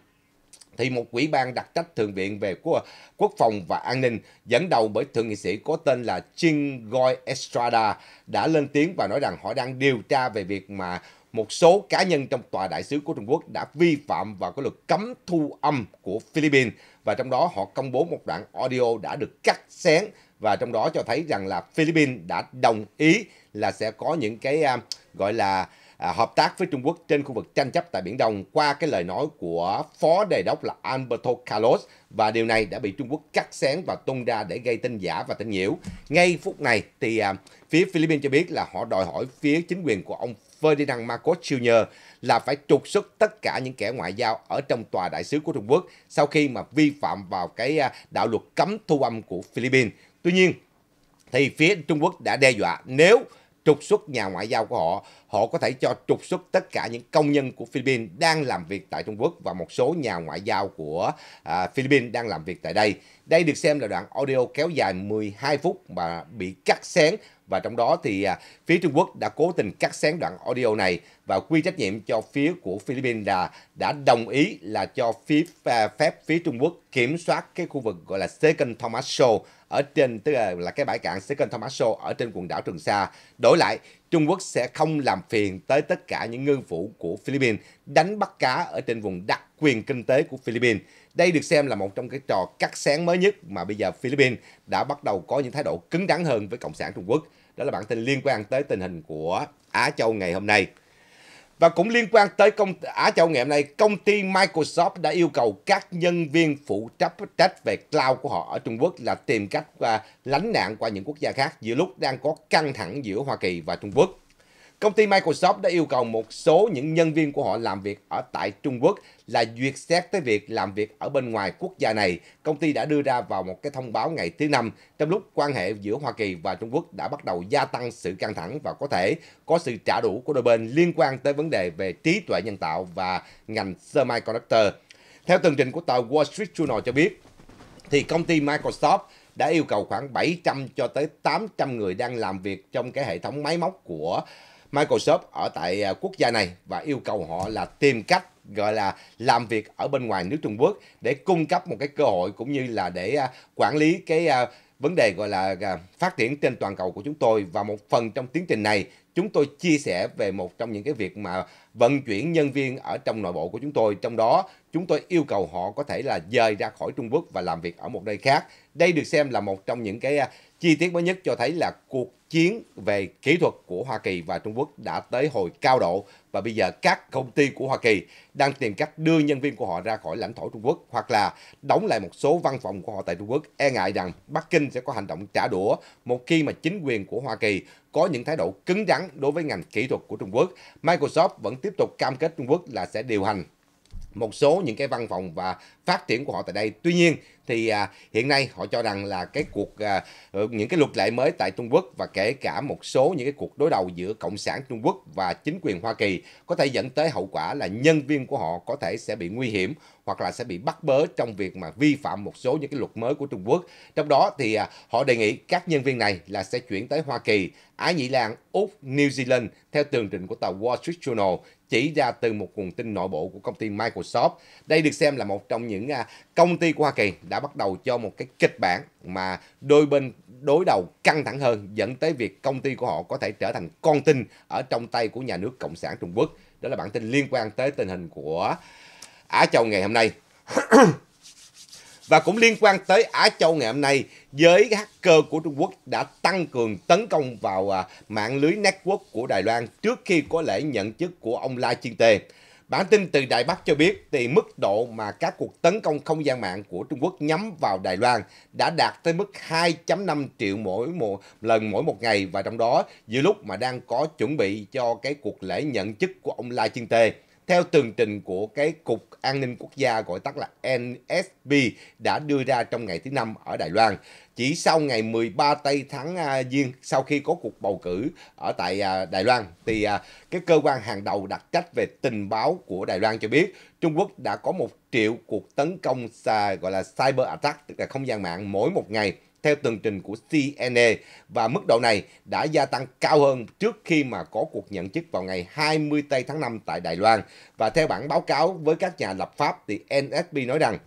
thì một ủy ban đặc trách thượng viện về quốc, quốc phòng và an ninh dẫn đầu bởi thượng nghị sĩ có tên là Chingoy Estrada đã lên tiếng và nói rằng họ đang điều tra về việc mà một số cá nhân trong tòa đại sứ của Trung Quốc đã vi phạm vào cái luật cấm thu âm của Philippines và trong đó họ công bố một đoạn audio đã được cắt xén và trong đó cho thấy rằng là Philippines đã đồng ý là sẽ có những cái à, gọi là À, hợp tác với Trung Quốc trên khu vực tranh chấp tại Biển Đông qua cái lời nói của phó đề đốc là Alberto Carlos và điều này đã bị Trung Quốc cắt xén và tung ra để gây tin giả và tin nhiễu. Ngay phút này thì à, phía Philippines cho biết là họ đòi hỏi phía chính quyền của ông Ferdinand Marcos Jr. là phải trục xuất tất cả những kẻ ngoại giao ở trong tòa đại sứ của Trung Quốc sau khi mà vi phạm vào cái à, đạo luật cấm thu âm của Philippines. Tuy nhiên, thì phía Trung Quốc đã đe dọa nếu trục xuất nhà ngoại giao của họ họ có thể cho trục xuất tất cả những công nhân của Philippines đang làm việc tại Trung Quốc và một số nhà ngoại giao của à, Philippines đang làm việc tại đây. Đây được xem là đoạn audio kéo dài 12 phút mà bị cắt xén và trong đó thì à, phía Trung Quốc đã cố tình cắt xén đoạn audio này và quy trách nhiệm cho phía của Philippines là đã đồng ý là cho phía à, phép phía Trung Quốc kiểm soát cái khu vực gọi là Second Thomas Show ở trên tức là, là cái bãi cạn Second Thomas Show ở trên quần đảo Trường Sa. Đổi lại, Trung Quốc sẽ không làm phiền tới tất cả những ngư phủ của Philippines đánh bắt cá ở trên vùng đặc quyền kinh tế của Philippines. Đây được xem là một trong cái trò cắt sáng mới nhất mà bây giờ Philippines đã bắt đầu có những thái độ cứng rắn hơn với Cộng sản Trung Quốc. Đó là bản tin liên quan tới tình hình của Á Châu ngày hôm nay. Và cũng liên quan tới công Á Châu ngày hôm nay, công ty Microsoft đã yêu cầu các nhân viên phụ trách trách về cloud của họ ở Trung Quốc là tìm cách và lánh nạn qua những quốc gia khác giữa lúc đang có căng thẳng giữa Hoa Kỳ và Trung Quốc. Công ty Microsoft đã yêu cầu một số những nhân viên của họ làm việc ở tại Trung Quốc là duyệt xét tới việc làm việc ở bên ngoài quốc gia này. Công ty đã đưa ra vào một cái thông báo ngày thứ năm trong lúc quan hệ giữa Hoa Kỳ và Trung Quốc đã bắt đầu gia tăng sự căng thẳng và có thể có sự trả đũa của đôi bên liên quan tới vấn đề về trí tuệ nhân tạo và ngành semiconductor. Theo tường trình của tờ Wall Street Journal cho biết, thì công ty Microsoft đã yêu cầu khoảng 700 cho tới 800 người đang làm việc trong cái hệ thống máy móc của uh, Microsoft ở tại à, quốc gia này và yêu cầu họ là tìm cách gọi là làm việc ở bên ngoài nước Trung Quốc để cung cấp một cái cơ hội cũng như là để à, quản lý cái à, vấn đề gọi là phát triển trên toàn cầu của chúng tôi và một phần trong tiến trình này chúng tôi chia sẻ về một trong những cái việc mà vận chuyển nhân viên ở trong nội bộ của chúng tôi trong đó chúng tôi yêu cầu họ có thể là dời ra khỏi Trung Quốc và làm việc ở một nơi khác đây được xem là một trong những cái Chi tiết mới nhất cho thấy là cuộc chiến về kỹ thuật của Hoa Kỳ và Trung Quốc đã tới hồi cao độ và bây giờ các công ty của Hoa Kỳ đang tìm cách đưa nhân viên của họ ra khỏi lãnh thổ Trung Quốc hoặc là đóng lại một số văn phòng của họ tại Trung Quốc e ngại rằng Bắc Kinh sẽ có hành động trả đũa một khi mà chính quyền của Hoa Kỳ có những thái độ cứng rắn đối với ngành kỹ thuật của Trung Quốc. Microsoft vẫn tiếp tục cam kết Trung Quốc là sẽ điều hành một số những cái văn phòng và phát triển của họ tại đây. Tuy nhiên thì à, hiện nay họ cho rằng là cái cuộc à, ờ, những cái luật lệ mới tại Trung Quốc và kể cả một số những cái cuộc đối đầu giữa cộng sản Trung Quốc và chính quyền Hoa Kỳ có thể dẫn tới hậu quả là nhân viên của họ có thể sẽ bị nguy hiểm hoặc là sẽ bị bắt bớ trong việc mà vi phạm một số những cái luật mới của Trung Quốc. Trong đó thì à, họ đề nghị các nhân viên này là sẽ chuyển tới Hoa Kỳ, Ái Nhĩ Lan, Úc, New Zealand theo tường trình của tờ Wall Street Journal chỉ ra từ một nguồn tin nội bộ của công ty Microsoft. Đây được xem là một trong những à, công ty của Hoa Kỳ đã bắt đầu cho một cái kịch bản mà đôi bên đối đầu căng thẳng hơn dẫn tới việc công ty của họ có thể trở thành con tin ở trong tay của nhà nước Cộng sản Trung Quốc. Đó là bản tin liên quan tới tình hình của Á Châu ngày hôm nay. và cũng liên quan tới Á Châu ngày hôm nay, giới hacker của Trung Quốc đã tăng cường tấn công vào à, mạng lưới network của Đài Loan trước khi có lễ nhận chức của ông Lai Chiên Tề. Bản tin từ Đài Bắc cho biết thì mức độ mà các cuộc tấn công không gian mạng của Trung Quốc nhắm vào Đài Loan đã đạt tới mức 2.5 triệu mỗi một lần mỗi một ngày và trong đó giữa lúc mà đang có chuẩn bị cho cái cuộc lễ nhận chức của ông Lai Chiên Tê. Theo tường trình của cái Cục An ninh Quốc gia gọi tắt là NSB đã đưa ra trong ngày thứ Năm ở Đài Loan. Chỉ sau ngày 13 tây tháng à, Giêng sau khi có cuộc bầu cử ở tại à, Đài Loan thì à, cái cơ quan hàng đầu đặc trách về tình báo của Đài Loan cho biết Trung Quốc đã có một triệu cuộc tấn công gọi là cyber attack tức là không gian mạng mỗi một ngày theo tường trình của CNA và mức độ này đã gia tăng cao hơn trước khi mà có cuộc nhận chức vào ngày 20 tây tháng 5 tại Đài Loan. Và theo bản báo cáo với các nhà lập pháp thì NSB nói rằng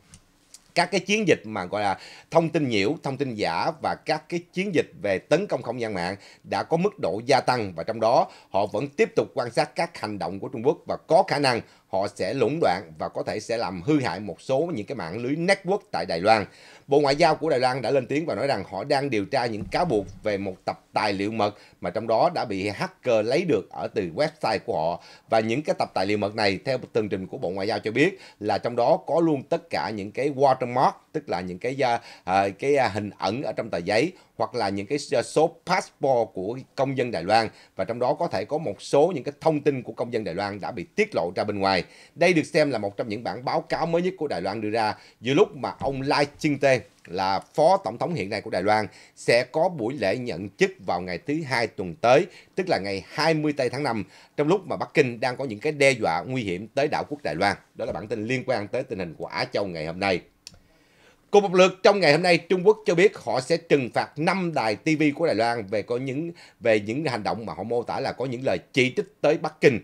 các cái chiến dịch mà gọi là thông tin nhiễu, thông tin giả và các cái chiến dịch về tấn công không gian mạng đã có mức độ gia tăng và trong đó họ vẫn tiếp tục quan sát các hành động của Trung Quốc và có khả năng họ sẽ lũng đoạn và có thể sẽ làm hư hại một số những cái mạng lưới network tại Đài Loan. Bộ Ngoại giao của Đài Loan đã lên tiếng và nói rằng họ đang điều tra những cáo buộc về một tập tài liệu mật mà trong đó đã bị hacker lấy được ở từ website của họ và những cái tập tài liệu mật này theo tường trình của Bộ Ngoại giao cho biết là trong đó có luôn tất cả những cái watermark tức là những cái uh, cái à, hình ẩn ở trong tờ giấy hoặc là những cái ờ, số passport của công dân Đài Loan và trong đó có thể có một số những cái thông tin của công dân Đài Loan đã bị tiết lộ ra bên ngoài. Đây được xem là một trong những bản báo cáo mới nhất của Đài Loan đưa ra giữa lúc mà ông Lai Ching-te là phó tổng thống hiện nay của Đài Loan sẽ có buổi lễ nhận chức vào ngày thứ hai tuần tới, tức là ngày 20 tây tháng 5, trong lúc mà Bắc Kinh đang có những cái đe dọa nguy hiểm tới đảo quốc Đài Loan. Đó là bản tin liên quan tới tình hình của Á Châu ngày hôm nay. Cùng một lượt trong ngày hôm nay, Trung Quốc cho biết họ sẽ trừng phạt 5 đài TV của Đài Loan về có những về những hành động mà họ mô tả là có những lời chỉ trích tới Bắc Kinh.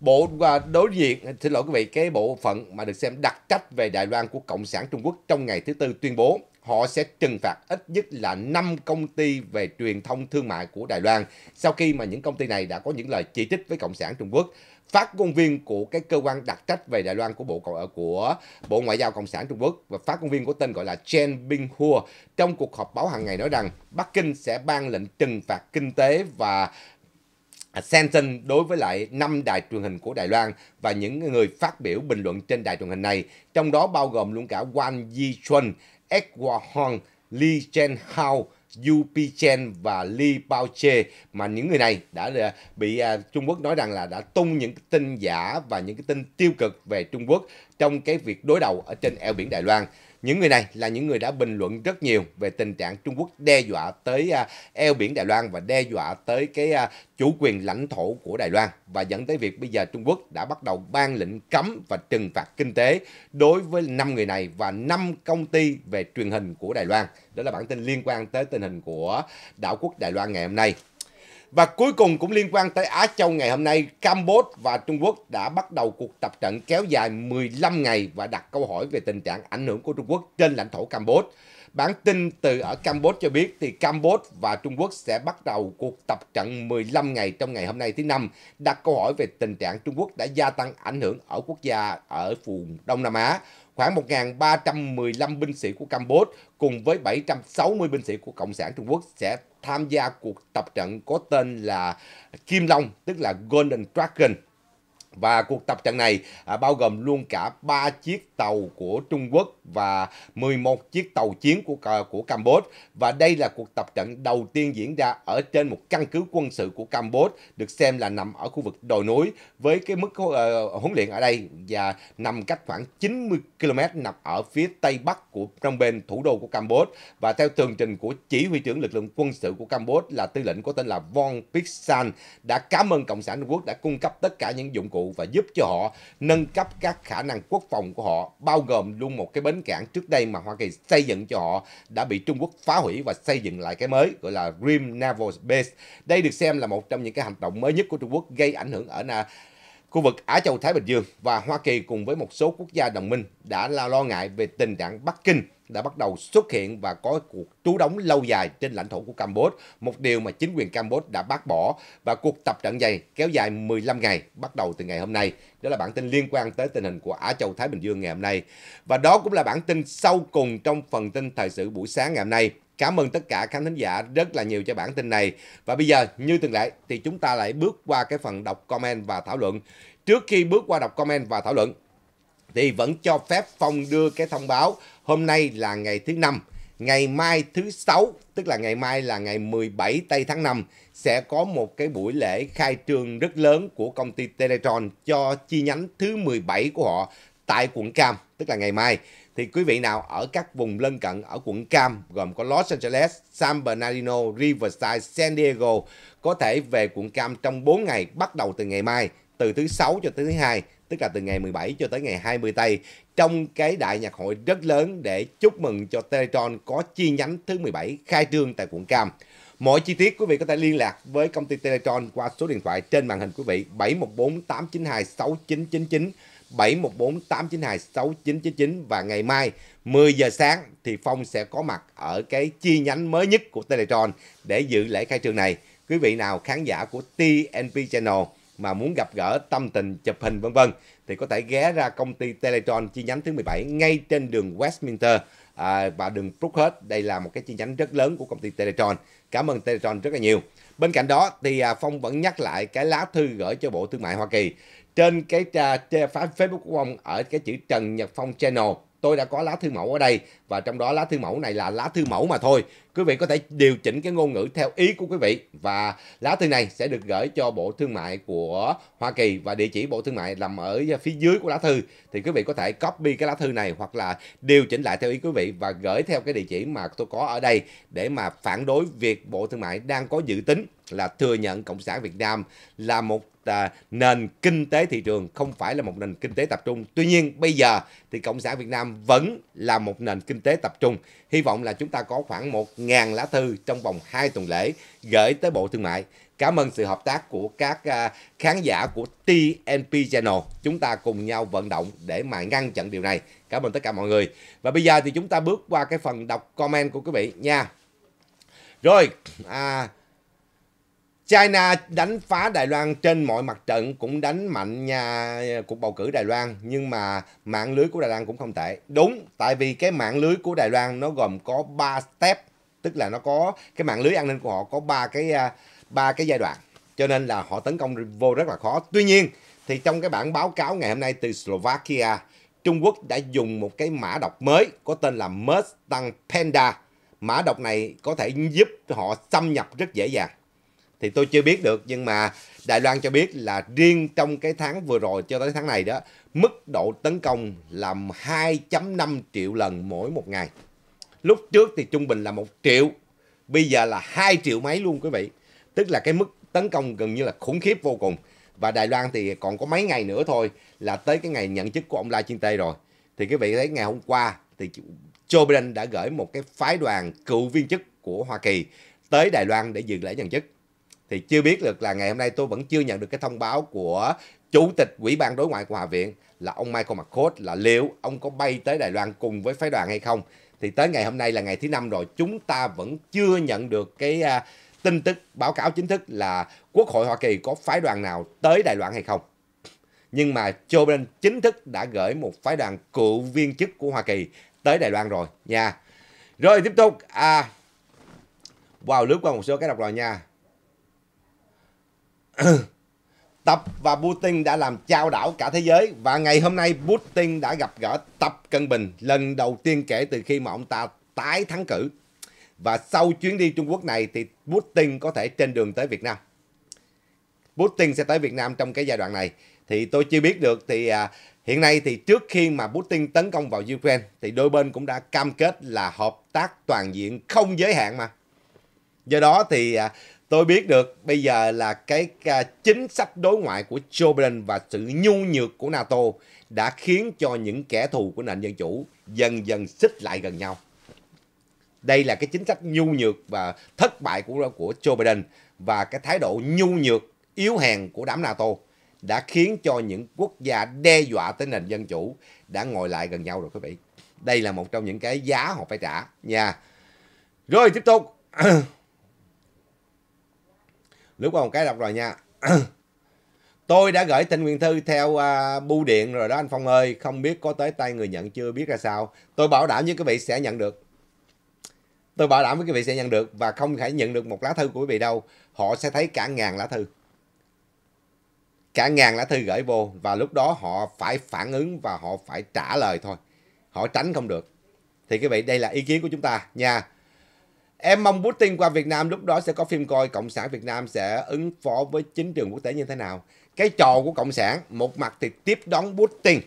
Bộ à, đối diện, xin lỗi quý vị, cái bộ phận mà được xem đặc trách về Đài Loan của Cộng sản Trung Quốc trong ngày thứ Tư tuyên bố họ sẽ trừng phạt ít nhất là 5 công ty về truyền thông thương mại của Đài Loan sau khi mà những công ty này đã có những lời chỉ trích với Cộng sản Trung Quốc phát ngôn viên của cái cơ quan đặc trách về Đài Loan của Bộ của Bộ Ngoại giao Cộng sản Trung Quốc và phát ngôn viên có tên gọi là Chen Binghua trong cuộc họp báo hàng ngày nói rằng Bắc Kinh sẽ ban lệnh trừng phạt kinh tế và sanction đối với lại năm đài truyền hình của Đài Loan và những người phát biểu bình luận trên đài truyền hình này, trong đó bao gồm luôn cả Wang Yichun, Edward Hong, Li Chen Hao, Yu Pichen và Li Baoche mà những người này đã à, bị à, Trung Quốc nói rằng là đã tung những tin giả và những cái tin tiêu cực về Trung Quốc trong cái việc đối đầu ở trên eo biển Đài Loan. Những người này là những người đã bình luận rất nhiều về tình trạng Trung Quốc đe dọa tới à, eo biển Đài Loan và đe dọa tới cái à, chủ quyền lãnh thổ của Đài Loan và dẫn tới việc bây giờ Trung Quốc đã bắt đầu ban lệnh cấm và trừng phạt kinh tế đối với 5 người này và 5 công ty về truyền hình của Đài Loan. Đó là bản tin liên quan tới tình hình của đảo quốc Đài Loan ngày hôm nay. Và cuối cùng cũng liên quan tới Á Châu ngày hôm nay, Campuchia và Trung Quốc đã bắt đầu cuộc tập trận kéo dài 15 ngày và đặt câu hỏi về tình trạng ảnh hưởng của Trung Quốc trên lãnh thổ Campuchia. Bản tin từ ở Campuchia cho biết thì Campuchia và Trung Quốc sẽ bắt đầu cuộc tập trận 15 ngày trong ngày hôm nay thứ năm, đặt câu hỏi về tình trạng Trung Quốc đã gia tăng ảnh hưởng ở quốc gia ở vùng Đông Nam Á khoảng 1.315 binh sĩ của Campuchia cùng với 760 binh sĩ của Cộng sản Trung Quốc sẽ tham gia cuộc tập trận có tên là Kim Long, tức là Golden Dragon. Và cuộc tập trận này à, bao gồm luôn cả 3 chiếc tàu của Trung Quốc và 11 chiếc tàu chiến của của Campuchia. Và đây là cuộc tập trận đầu tiên diễn ra ở trên một căn cứ quân sự của Campuchia được xem là nằm ở khu vực đồi núi với cái mức uh, huấn luyện ở đây và nằm cách khoảng 90 km nằm ở phía tây bắc của trong bên thủ đô của Campuchia. Và theo tường trình của chỉ huy trưởng lực lượng quân sự của Campuchia là tư lệnh có tên là Von Pixan đã cảm ơn Cộng sản Trung Quốc đã cung cấp tất cả những dụng cụ và giúp cho họ nâng cấp các khả năng quốc phòng của họ, bao gồm luôn một cái bến cảng trước đây mà Hoa Kỳ xây dựng cho họ đã bị Trung Quốc phá hủy và xây dựng lại cái mới gọi là Rim Naval Base. Đây được xem là một trong những cái hành động mới nhất của Trung Quốc gây ảnh hưởng ở Na khu vực Á Châu Thái Bình Dương và Hoa Kỳ cùng với một số quốc gia đồng minh đã lo ngại về tình trạng Bắc Kinh đã bắt đầu xuất hiện và có cuộc trú đóng lâu dài trên lãnh thổ của Campuchia, một điều mà chính quyền Campuchia đã bác bỏ và cuộc tập trận dày kéo dài 15 ngày bắt đầu từ ngày hôm nay. Đó là bản tin liên quan tới tình hình của Á Châu Thái Bình Dương ngày hôm nay. Và đó cũng là bản tin sau cùng trong phần tin thời sự buổi sáng ngày hôm nay. Cảm ơn tất cả khán thính giả rất là nhiều cho bản tin này. Và bây giờ, như thường lệ, thì chúng ta lại bước qua cái phần đọc comment và thảo luận. Trước khi bước qua đọc comment và thảo luận, thì vẫn cho phép Phong đưa cái thông báo hôm nay là ngày thứ năm, ngày mai thứ sáu, tức là ngày mai là ngày 17 tây tháng 5 sẽ có một cái buổi lễ khai trương rất lớn của công ty Teletron cho chi nhánh thứ 17 của họ tại quận Cam, tức là ngày mai. Thì quý vị nào ở các vùng lân cận ở quận Cam gồm có Los Angeles, San Bernardino, Riverside, San Diego có thể về quận Cam trong 4 ngày bắt đầu từ ngày mai từ thứ sáu cho tới thứ hai tức là từ ngày 17 cho tới ngày 20 Tây trong cái đại nhạc hội rất lớn để chúc mừng cho Teletron có chi nhánh thứ 17 khai trương tại quận Cam. Mọi chi tiết quý vị có thể liên lạc với công ty Teletron qua số điện thoại trên màn hình quý vị 7148926999, 7148926999 và ngày mai 10 giờ sáng thì Phong sẽ có mặt ở cái chi nhánh mới nhất của Teletron để dự lễ khai trương này. Quý vị nào khán giả của TNP Channel mà muốn gặp gỡ tâm tình chụp hình vân vân thì có thể ghé ra công ty Teletron chi nhánh thứ 17 ngay trên đường Westminster à, và đường Brookhead. Đây là một cái chi nhánh rất lớn của công ty Teletron. Cảm ơn Teletron rất là nhiều. Bên cạnh đó thì à, Phong vẫn nhắc lại cái lá thư gửi cho Bộ Thương mại Hoa Kỳ trên cái à, trang Facebook của ông ở cái chữ Trần Nhật Phong Channel tôi đã có lá thư mẫu ở đây và trong đó lá thư mẫu này là lá thư mẫu mà thôi. Quý vị có thể điều chỉnh cái ngôn ngữ theo ý của quý vị và lá thư này sẽ được gửi cho Bộ Thương mại của Hoa Kỳ và địa chỉ Bộ Thương mại nằm ở phía dưới của lá thư thì quý vị có thể copy cái lá thư này hoặc là điều chỉnh lại theo ý quý vị và gửi theo cái địa chỉ mà tôi có ở đây để mà phản đối việc Bộ Thương mại đang có dự tính là thừa nhận Cộng sản Việt Nam là một à, nền kinh tế thị trường không phải là một nền kinh tế tập trung. Tuy nhiên bây giờ thì Cộng sản Việt Nam vẫn là một nền kinh tế tập trung. Hy vọng là chúng ta có khoảng 1.000 lá thư trong vòng 2 tuần lễ gửi tới Bộ Thương mại. Cảm ơn sự hợp tác của các à, khán giả của TNP Channel. Chúng ta cùng nhau vận động để mà ngăn chặn điều này. Cảm ơn tất cả mọi người. Và bây giờ thì chúng ta bước qua cái phần đọc comment của quý vị nha. Rồi, à, China đánh phá Đài Loan trên mọi mặt trận cũng đánh mạnh nhà cuộc bầu cử Đài Loan nhưng mà mạng lưới của Đài Loan cũng không tệ. Đúng, tại vì cái mạng lưới của Đài Loan nó gồm có 3 step, tức là nó có cái mạng lưới an ninh của họ có ba cái à, ba cái giai đoạn. Cho nên là họ tấn công vô rất là khó. Tuy nhiên thì trong cái bản báo cáo ngày hôm nay từ Slovakia, Trung Quốc đã dùng một cái mã độc mới có tên là Mustang Panda. Mã độc này có thể giúp họ xâm nhập rất dễ dàng thì tôi chưa biết được nhưng mà Đài Loan cho biết là riêng trong cái tháng vừa rồi cho tới tháng này đó mức độ tấn công làm 2.5 triệu lần mỗi một ngày lúc trước thì trung bình là một triệu bây giờ là hai triệu mấy luôn quý vị tức là cái mức tấn công gần như là khủng khiếp vô cùng và Đài Loan thì còn có mấy ngày nữa thôi là tới cái ngày nhận chức của ông Lai Chiên Tê rồi thì quý vị thấy ngày hôm qua thì Joe Biden đã gửi một cái phái đoàn cựu viên chức của Hoa Kỳ tới Đài Loan để dự lễ nhận chức thì chưa biết được là ngày hôm nay tôi vẫn chưa nhận được cái thông báo của chủ tịch ủy ban đối ngoại của hạ viện là ông Michael McCord là liệu ông có bay tới Đài Loan cùng với phái đoàn hay không thì tới ngày hôm nay là ngày thứ năm rồi chúng ta vẫn chưa nhận được cái uh, tin tức báo cáo chính thức là Quốc hội Hoa Kỳ có phái đoàn nào tới Đài Loan hay không nhưng mà Joe Biden chính thức đã gửi một phái đoàn cựu viên chức của Hoa Kỳ tới Đài Loan rồi nha. Rồi tiếp tục, à, wow lướt qua một số cái đọc rồi nha. Tập và Putin đã làm trao đảo cả thế giới và ngày hôm nay Putin đã gặp gỡ Tập cân Bình lần đầu tiên kể từ khi mà ông ta tái thắng cử. Và sau chuyến đi Trung Quốc này thì Putin có thể trên đường tới Việt Nam. Putin sẽ tới Việt Nam trong cái giai đoạn này. Thì tôi chưa biết được thì à, hiện nay thì trước khi mà Putin tấn công vào Ukraine thì đôi bên cũng đã cam kết là hợp tác toàn diện không giới hạn mà. Do đó thì à, Tôi biết được bây giờ là cái à, chính sách đối ngoại của Joe Biden và sự nhu nhược của NATO đã khiến cho những kẻ thù của nền dân chủ dần dần xích lại gần nhau. Đây là cái chính sách nhu nhược và thất bại của của Joe Biden và cái thái độ nhu nhược yếu hèn của đám NATO đã khiến cho những quốc gia đe dọa tới nền dân chủ đã ngồi lại gần nhau rồi quý vị. Đây là một trong những cái giá họ phải trả nha. Rồi tiếp tục. lúc còn cái đọc rồi nha. Tôi đã gửi tin nguyện thư theo uh, bưu điện rồi đó anh Phong ơi. Không biết có tới tay người nhận chưa biết ra sao. Tôi bảo đảm với quý vị sẽ nhận được. Tôi bảo đảm với quý vị sẽ nhận được. Và không thể nhận được một lá thư của quý vị đâu. Họ sẽ thấy cả ngàn lá thư. Cả ngàn lá thư gửi vô. Và lúc đó họ phải phản ứng và họ phải trả lời thôi. Họ tránh không được. Thì quý vị đây là ý kiến của chúng ta nha. Em mong Putin qua Việt Nam lúc đó sẽ có phim coi Cộng sản Việt Nam sẽ ứng phó với chính trường quốc tế như thế nào. Cái trò của Cộng sản, một mặt thì tiếp đón Putin,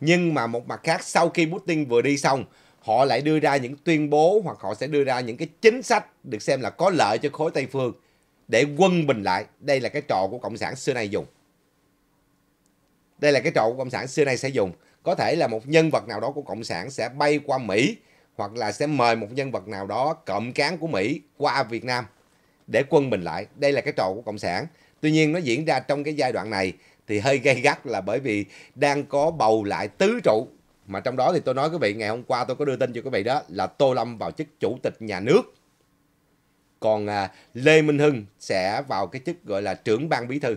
nhưng mà một mặt khác sau khi Putin vừa đi xong, họ lại đưa ra những tuyên bố hoặc họ sẽ đưa ra những cái chính sách được xem là có lợi cho khối Tây Phương để quân bình lại. Đây là cái trò của Cộng sản xưa nay dùng. Đây là cái trò của Cộng sản xưa nay sẽ dùng. Có thể là một nhân vật nào đó của Cộng sản sẽ bay qua Mỹ hoặc là sẽ mời một nhân vật nào đó cộng cán của Mỹ qua Việt Nam để quân bình lại. Đây là cái trò của Cộng sản. Tuy nhiên nó diễn ra trong cái giai đoạn này thì hơi gay gắt là bởi vì đang có bầu lại tứ trụ. Mà trong đó thì tôi nói quý vị ngày hôm qua tôi có đưa tin cho quý vị đó là Tô Lâm vào chức chủ tịch nhà nước. Còn à, Lê Minh Hưng sẽ vào cái chức gọi là trưởng ban bí thư.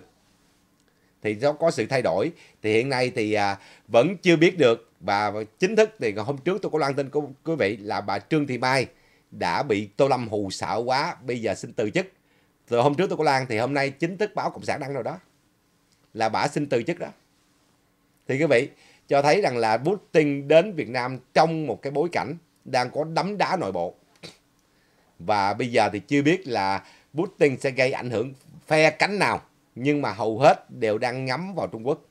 Thì nó có sự thay đổi. Thì hiện nay thì à, vẫn chưa biết được và chính thức thì hôm trước tôi có loan tin của quý vị là bà Trương Thị Mai đã bị Tô Lâm hù xạo quá bây giờ xin từ chức từ hôm trước tôi có loan thì hôm nay chính thức báo cộng sản đăng rồi đó là bà xin từ chức đó thì quý vị cho thấy rằng là Putin đến Việt Nam trong một cái bối cảnh đang có đấm đá nội bộ và bây giờ thì chưa biết là Putin sẽ gây ảnh hưởng phe cánh nào nhưng mà hầu hết đều đang ngắm vào Trung Quốc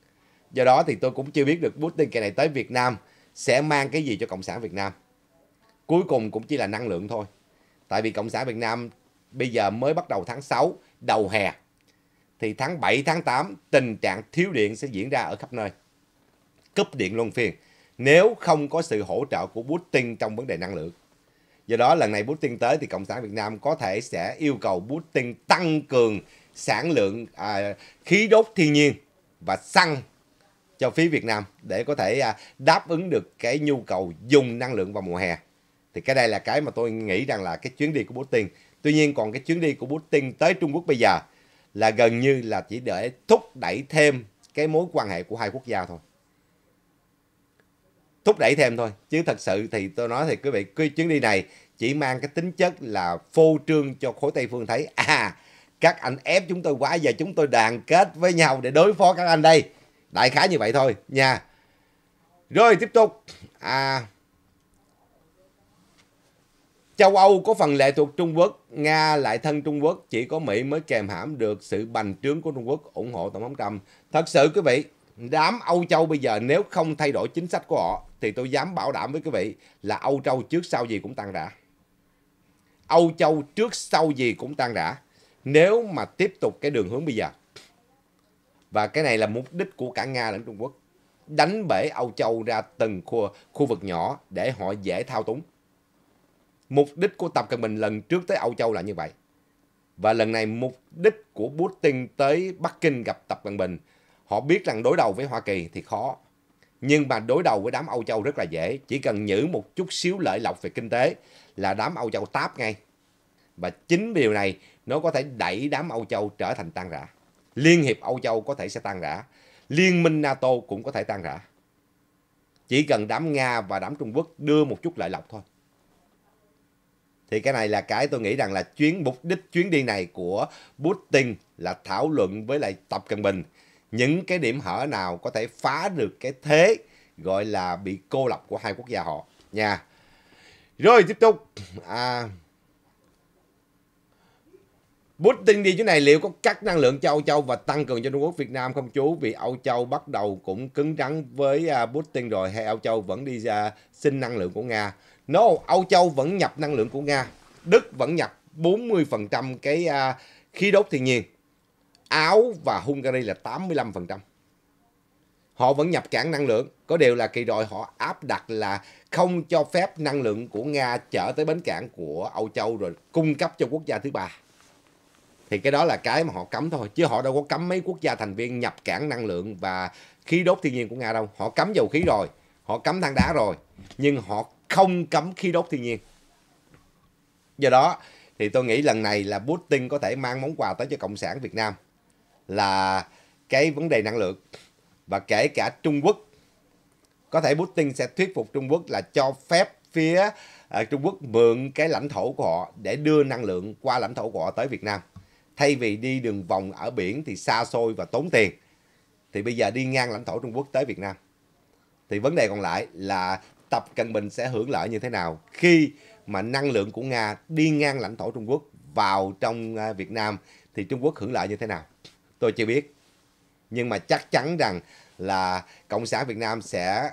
do đó thì tôi cũng chưa biết được Putin cái này tới Việt Nam sẽ mang cái gì cho cộng sản Việt Nam cuối cùng cũng chỉ là năng lượng thôi tại vì cộng sản Việt Nam bây giờ mới bắt đầu tháng 6 đầu hè thì tháng 7 tháng 8 tình trạng thiếu điện sẽ diễn ra ở khắp nơi cúp điện luôn phiên nếu không có sự hỗ trợ của Putin trong vấn đề năng lượng do đó lần này Putin tới thì cộng sản Việt Nam có thể sẽ yêu cầu Putin tăng cường sản lượng à, khí đốt thiên nhiên và xăng cho phía Việt Nam để có thể à, đáp ứng được cái nhu cầu dùng năng lượng vào mùa hè. Thì cái đây là cái mà tôi nghĩ rằng là cái chuyến đi của Putin. Tuy nhiên còn cái chuyến đi của Putin tới Trung Quốc bây giờ là gần như là chỉ để thúc đẩy thêm cái mối quan hệ của hai quốc gia thôi. Thúc đẩy thêm thôi. Chứ thật sự thì tôi nói thì quý vị, cái chuyến đi này chỉ mang cái tính chất là phô trương cho khối Tây Phương thấy à các anh ép chúng tôi quá giờ chúng tôi đoàn kết với nhau để đối phó các anh đây đại khái như vậy thôi nha rồi tiếp tục à Châu Âu có phần lệ thuộc Trung Quốc, Nga lại thân Trung Quốc, chỉ có Mỹ mới kèm hãm được sự bành trướng của Trung Quốc ủng hộ Tổng thống Trump. Thật sự quý vị, đám Âu Châu bây giờ nếu không thay đổi chính sách của họ thì tôi dám bảo đảm với quý vị là Âu Châu trước sau gì cũng tan rã. Âu Châu trước sau gì cũng tan rã nếu mà tiếp tục cái đường hướng bây giờ. Và cái này là mục đích của cả Nga lẫn Trung Quốc. Đánh bể Âu Châu ra từng khu, khu vực nhỏ để họ dễ thao túng. Mục đích của Tập Cận Bình lần trước tới Âu Châu là như vậy. Và lần này mục đích của Putin tới Bắc Kinh gặp Tập Cận Bình. Họ biết rằng đối đầu với Hoa Kỳ thì khó. Nhưng mà đối đầu với đám Âu Châu rất là dễ. Chỉ cần nhử một chút xíu lợi lộc về kinh tế là đám Âu Châu táp ngay. Và chính điều này nó có thể đẩy đám Âu Châu trở thành tan rã. Liên hiệp Âu Châu có thể sẽ tan rã. Liên minh NATO cũng có thể tan rã. Chỉ cần đám Nga và đám Trung Quốc đưa một chút lợi lộc thôi. Thì cái này là cái tôi nghĩ rằng là chuyến mục đích chuyến đi này của Putin là thảo luận với lại Tập Cận Bình những cái điểm hở nào có thể phá được cái thế gọi là bị cô lập của hai quốc gia họ nha. Rồi tiếp tục à, Putin đi chỗ này liệu có cắt năng lượng cho Âu Châu và tăng cường cho Trung Quốc Việt Nam không chú? Vì Âu Châu bắt đầu cũng cứng rắn với à, Putin rồi hay Âu Châu vẫn đi ra à, xin năng lượng của Nga? No, Âu Châu vẫn nhập năng lượng của Nga. Đức vẫn nhập 40% cái à, khí đốt thiên nhiên. Áo và Hungary là 85%. Họ vẫn nhập cản năng lượng. Có điều là kỳ đội họ áp đặt là không cho phép năng lượng của Nga chở tới bến cảng của Âu Châu rồi cung cấp cho quốc gia thứ ba thì cái đó là cái mà họ cấm thôi chứ họ đâu có cấm mấy quốc gia thành viên nhập cảng năng lượng và khí đốt thiên nhiên của nga đâu họ cấm dầu khí rồi họ cấm than đá rồi nhưng họ không cấm khí đốt thiên nhiên do đó thì tôi nghĩ lần này là Putin có thể mang món quà tới cho cộng sản Việt Nam là cái vấn đề năng lượng và kể cả Trung Quốc có thể Putin sẽ thuyết phục Trung Quốc là cho phép phía à, Trung Quốc mượn cái lãnh thổ của họ để đưa năng lượng qua lãnh thổ của họ tới Việt Nam Thay vì đi đường vòng ở biển thì xa xôi và tốn tiền. Thì bây giờ đi ngang lãnh thổ Trung Quốc tới Việt Nam. Thì vấn đề còn lại là Tập Cận Bình sẽ hưởng lợi như thế nào khi mà năng lượng của Nga đi ngang lãnh thổ Trung Quốc vào trong à, Việt Nam thì Trung Quốc hưởng lợi như thế nào? Tôi chưa biết. Nhưng mà chắc chắn rằng là Cộng sản Việt Nam sẽ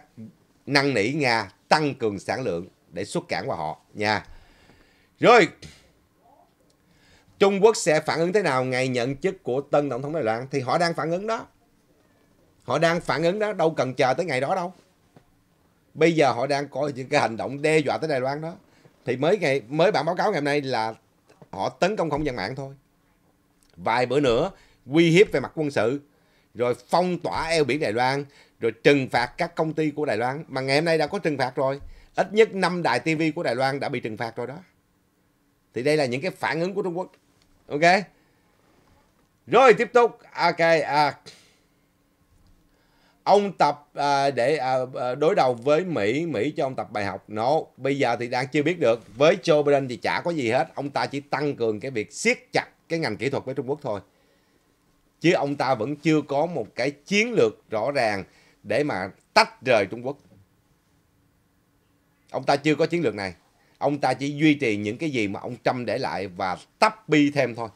năn nỉ Nga tăng cường sản lượng để xuất cản qua họ nha. Rồi, Trung Quốc sẽ phản ứng thế nào ngày nhận chức của tân tổng thống Đài Loan thì họ đang phản ứng đó. Họ đang phản ứng đó, đâu cần chờ tới ngày đó đâu. Bây giờ họ đang có những cái hành động đe dọa tới Đài Loan đó. Thì mới ngày mới bản báo cáo ngày hôm nay là họ tấn công không gian mạng thôi. Vài bữa nữa uy hiếp về mặt quân sự, rồi phong tỏa eo biển Đài Loan, rồi trừng phạt các công ty của Đài Loan mà ngày hôm nay đã có trừng phạt rồi. Ít nhất 5 đài TV của Đài Loan đã bị trừng phạt rồi đó. Thì đây là những cái phản ứng của Trung Quốc ok rồi tiếp tục ok à, ông tập à, để à, à đối đầu với Mỹ Mỹ cho ông tập bài học nó no. bây giờ thì đang chưa biết được với Joe Biden thì chả có gì hết ông ta chỉ tăng cường cái việc siết chặt cái ngành kỹ thuật với Trung Quốc thôi chứ ông ta vẫn chưa có một cái chiến lược rõ ràng để mà tách rời Trung Quốc ông ta chưa có chiến lược này ông ta chỉ duy trì những cái gì mà ông Trump để lại và tắp bi thêm thôi.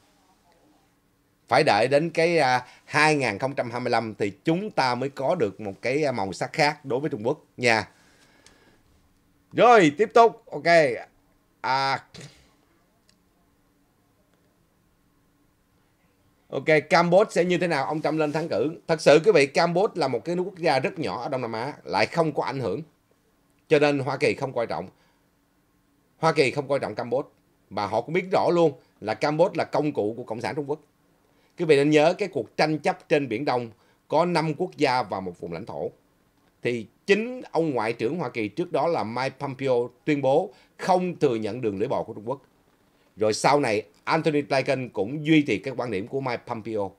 Phải đợi đến cái 2025 à, thì chúng ta mới có được một cái à, màu sắc khác đối với Trung Quốc nha. Rồi tiếp tục, ok. À, Ok, Campuchia sẽ như thế nào? Ông Trump lên thắng cử. Thật sự quý vị, Campuchia là một cái quốc gia rất nhỏ ở Đông Nam Á, lại không có ảnh hưởng. Cho nên Hoa Kỳ không quan trọng. Hoa Kỳ không coi trọng Campuchia và họ cũng biết rõ luôn là Campuchia là công cụ của Cộng sản Trung Quốc. Quý vị nên nhớ cái cuộc tranh chấp trên Biển Đông có 5 quốc gia và một vùng lãnh thổ. Thì chính ông Ngoại trưởng Hoa Kỳ trước đó là Mike Pompeo tuyên bố không thừa nhận đường lưỡi bò của Trung Quốc. Rồi sau này Anthony Blinken cũng duy trì cái quan điểm của Mike Pompeo.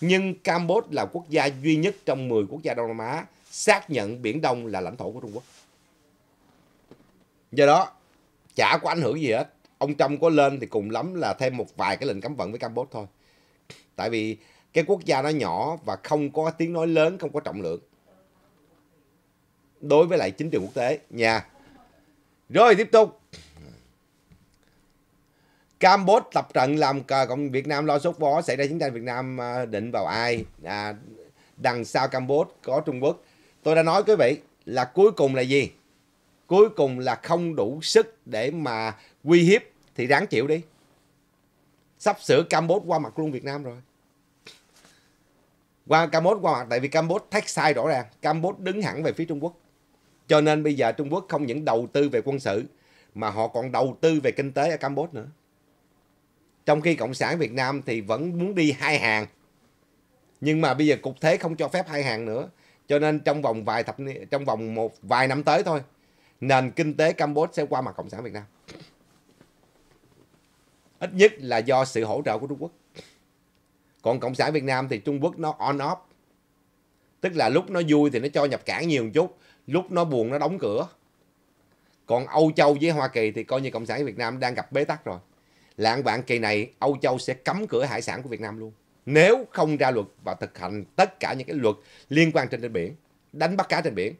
Nhưng Campuchia là quốc gia duy nhất trong 10 quốc gia Đông Nam Á xác nhận Biển Đông là lãnh thổ của Trung Quốc. Do đó, chả có ảnh hưởng gì hết ông Trump có lên thì cùng lắm là thêm một vài cái lệnh cấm vận với Campuchia thôi tại vì cái quốc gia nó nhỏ và không có tiếng nói lớn không có trọng lượng đối với lại chính trường quốc tế nha rồi tiếp tục Campuchia tập trận làm cờ cộng Việt Nam lo sốt vó xảy ra chiến tranh Việt Nam à, định vào ai à, đằng sau Campuchia có Trung Quốc tôi đã nói quý vị là cuối cùng là gì cuối cùng là không đủ sức để mà uy hiếp thì ráng chịu đi. Sắp sửa Campuchia qua mặt luôn Việt Nam rồi. Qua Campuchia qua mặt tại vì Campuchia thách sai rõ ràng. Campuchia đứng hẳn về phía Trung Quốc. Cho nên bây giờ Trung Quốc không những đầu tư về quân sự mà họ còn đầu tư về kinh tế ở Campuchia nữa. Trong khi Cộng sản Việt Nam thì vẫn muốn đi hai hàng. Nhưng mà bây giờ cục thế không cho phép hai hàng nữa. Cho nên trong vòng vài thập trong vòng một vài năm tới thôi nền kinh tế Campuchia sẽ qua mặt Cộng sản Việt Nam. Ít nhất là do sự hỗ trợ của Trung Quốc. Còn Cộng sản Việt Nam thì Trung Quốc nó on off. Tức là lúc nó vui thì nó cho nhập cảng nhiều một chút, lúc nó buồn nó đóng cửa. Còn Âu Châu với Hoa Kỳ thì coi như Cộng sản Việt Nam đang gặp bế tắc rồi. Lạng bạn kỳ này Âu Châu sẽ cấm cửa hải sản của Việt Nam luôn. Nếu không ra luật và thực hành tất cả những cái luật liên quan trên trên biển, đánh bắt cá trên biển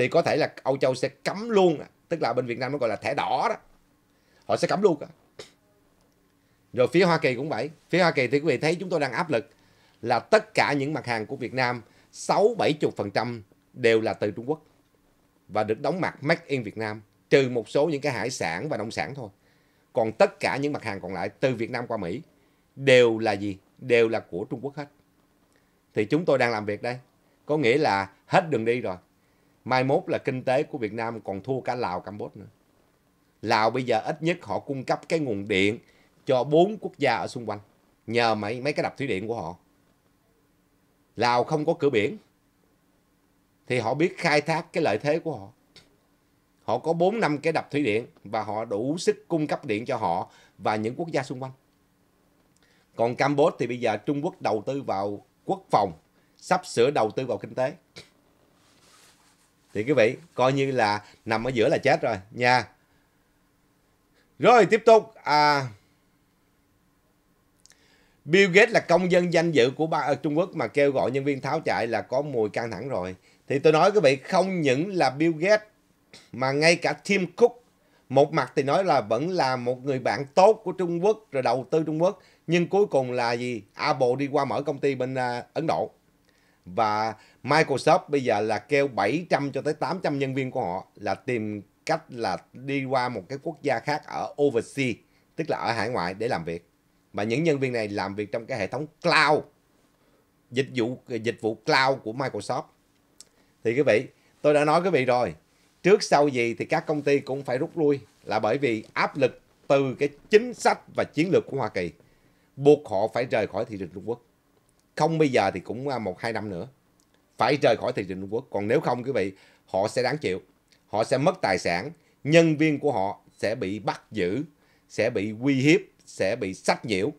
thì có thể là Âu Châu sẽ cấm luôn tức là bên Việt Nam nó gọi là thẻ đỏ đó họ sẽ cấm luôn rồi phía Hoa Kỳ cũng vậy phía Hoa Kỳ thì quý vị thấy chúng tôi đang áp lực là tất cả những mặt hàng của Việt Nam 6 70% đều là từ Trung Quốc và được đóng mặt Make in Việt Nam trừ một số những cái hải sản và nông sản thôi còn tất cả những mặt hàng còn lại từ Việt Nam qua Mỹ đều là gì đều là của Trung Quốc hết thì chúng tôi đang làm việc đây có nghĩa là hết đường đi rồi mai mốt là kinh tế của Việt Nam còn thua cả Lào Campuchia nữa Lào bây giờ ít nhất họ cung cấp cái nguồn điện cho bốn quốc gia ở xung quanh nhờ mấy mấy cái đập thủy điện của họ Lào không có cửa biển thì họ biết khai thác cái lợi thế của họ họ có bốn năm cái đập thủy điện và họ đủ sức cung cấp điện cho họ và những quốc gia xung quanh còn Campuchia thì bây giờ Trung Quốc đầu tư vào quốc phòng sắp sửa đầu tư vào kinh tế thì quý vị coi như là nằm ở giữa là chết rồi nha rồi tiếp tục à, Bill Gates là công dân danh dự của ba, ở Trung Quốc mà kêu gọi nhân viên tháo chạy là có mùi căng thẳng rồi thì tôi nói quý vị không những là Bill Gates mà ngay cả Tim Cook một mặt thì nói là vẫn là một người bạn tốt của Trung Quốc rồi đầu tư Trung Quốc nhưng cuối cùng là gì Apple đi qua mở công ty bên uh, Ấn Độ và Microsoft bây giờ là kêu 700 cho tới 800 nhân viên của họ là tìm cách là đi qua một cái quốc gia khác ở overseas, tức là ở hải ngoại để làm việc. Và những nhân viên này làm việc trong cái hệ thống cloud, dịch vụ dịch vụ cloud của Microsoft. Thì quý vị, tôi đã nói quý vị rồi, trước sau gì thì các công ty cũng phải rút lui là bởi vì áp lực từ cái chính sách và chiến lược của Hoa Kỳ buộc họ phải rời khỏi thị trường Trung Quốc. Không bây giờ thì cũng à, một hai năm nữa phải rời khỏi thị trường Trung Quốc. Còn nếu không quý vị, họ sẽ đáng chịu. Họ sẽ mất tài sản, nhân viên của họ sẽ bị bắt giữ, sẽ bị uy hiếp, sẽ bị sách nhiễu.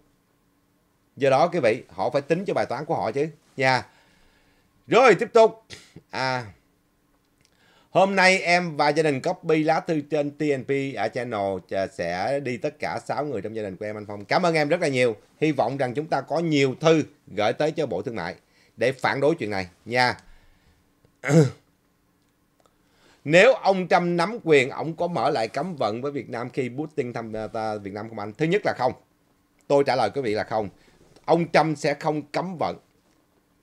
Do đó quý vị, họ phải tính cho bài toán của họ chứ nha. Rồi tiếp tục. À Hôm nay em và gia đình copy lá thư trên TNP ở channel sẽ đi tất cả 6 người trong gia đình của em anh Phong. Cảm ơn em rất là nhiều. Hy vọng rằng chúng ta có nhiều thư gửi tới cho Bộ Thương mại để phản đối chuyện này nha. Nếu ông Trump nắm quyền, ông có mở lại cấm vận với Việt Nam khi Putin thăm uh, Việt Nam không anh? Thứ nhất là không. Tôi trả lời quý vị là không. Ông Trump sẽ không cấm vận.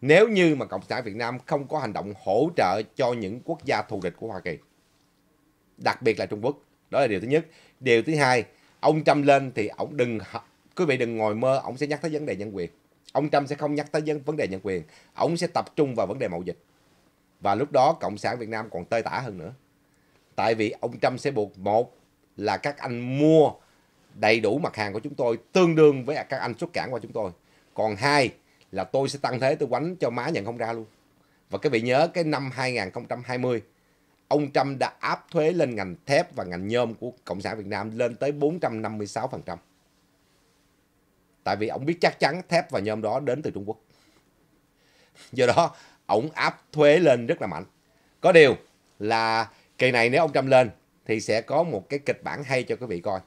Nếu như mà Cộng sản Việt Nam không có hành động hỗ trợ cho những quốc gia thù địch của Hoa Kỳ. Đặc biệt là Trung Quốc. Đó là điều thứ nhất. Điều thứ hai, ông Trump lên thì ông đừng, quý vị đừng ngồi mơ, ông sẽ nhắc tới vấn đề nhân quyền ông Trump sẽ không nhắc tới vấn đề nhân quyền ông sẽ tập trung vào vấn đề mậu dịch và lúc đó cộng sản Việt Nam còn tơi tả hơn nữa tại vì ông Trump sẽ buộc một là các anh mua đầy đủ mặt hàng của chúng tôi tương đương với các anh xuất cảng qua chúng tôi còn hai là tôi sẽ tăng thế tôi quánh cho má nhận không ra luôn và các vị nhớ cái năm 2020 ông Trump đã áp thuế lên ngành thép và ngành nhôm của Cộng sản Việt Nam lên tới 456% tại vì ông biết chắc chắn thép và nhôm đó đến từ Trung Quốc do đó ông áp thuế lên rất là mạnh có điều là kỳ này nếu ông Trump lên thì sẽ có một cái kịch bản hay cho quý vị coi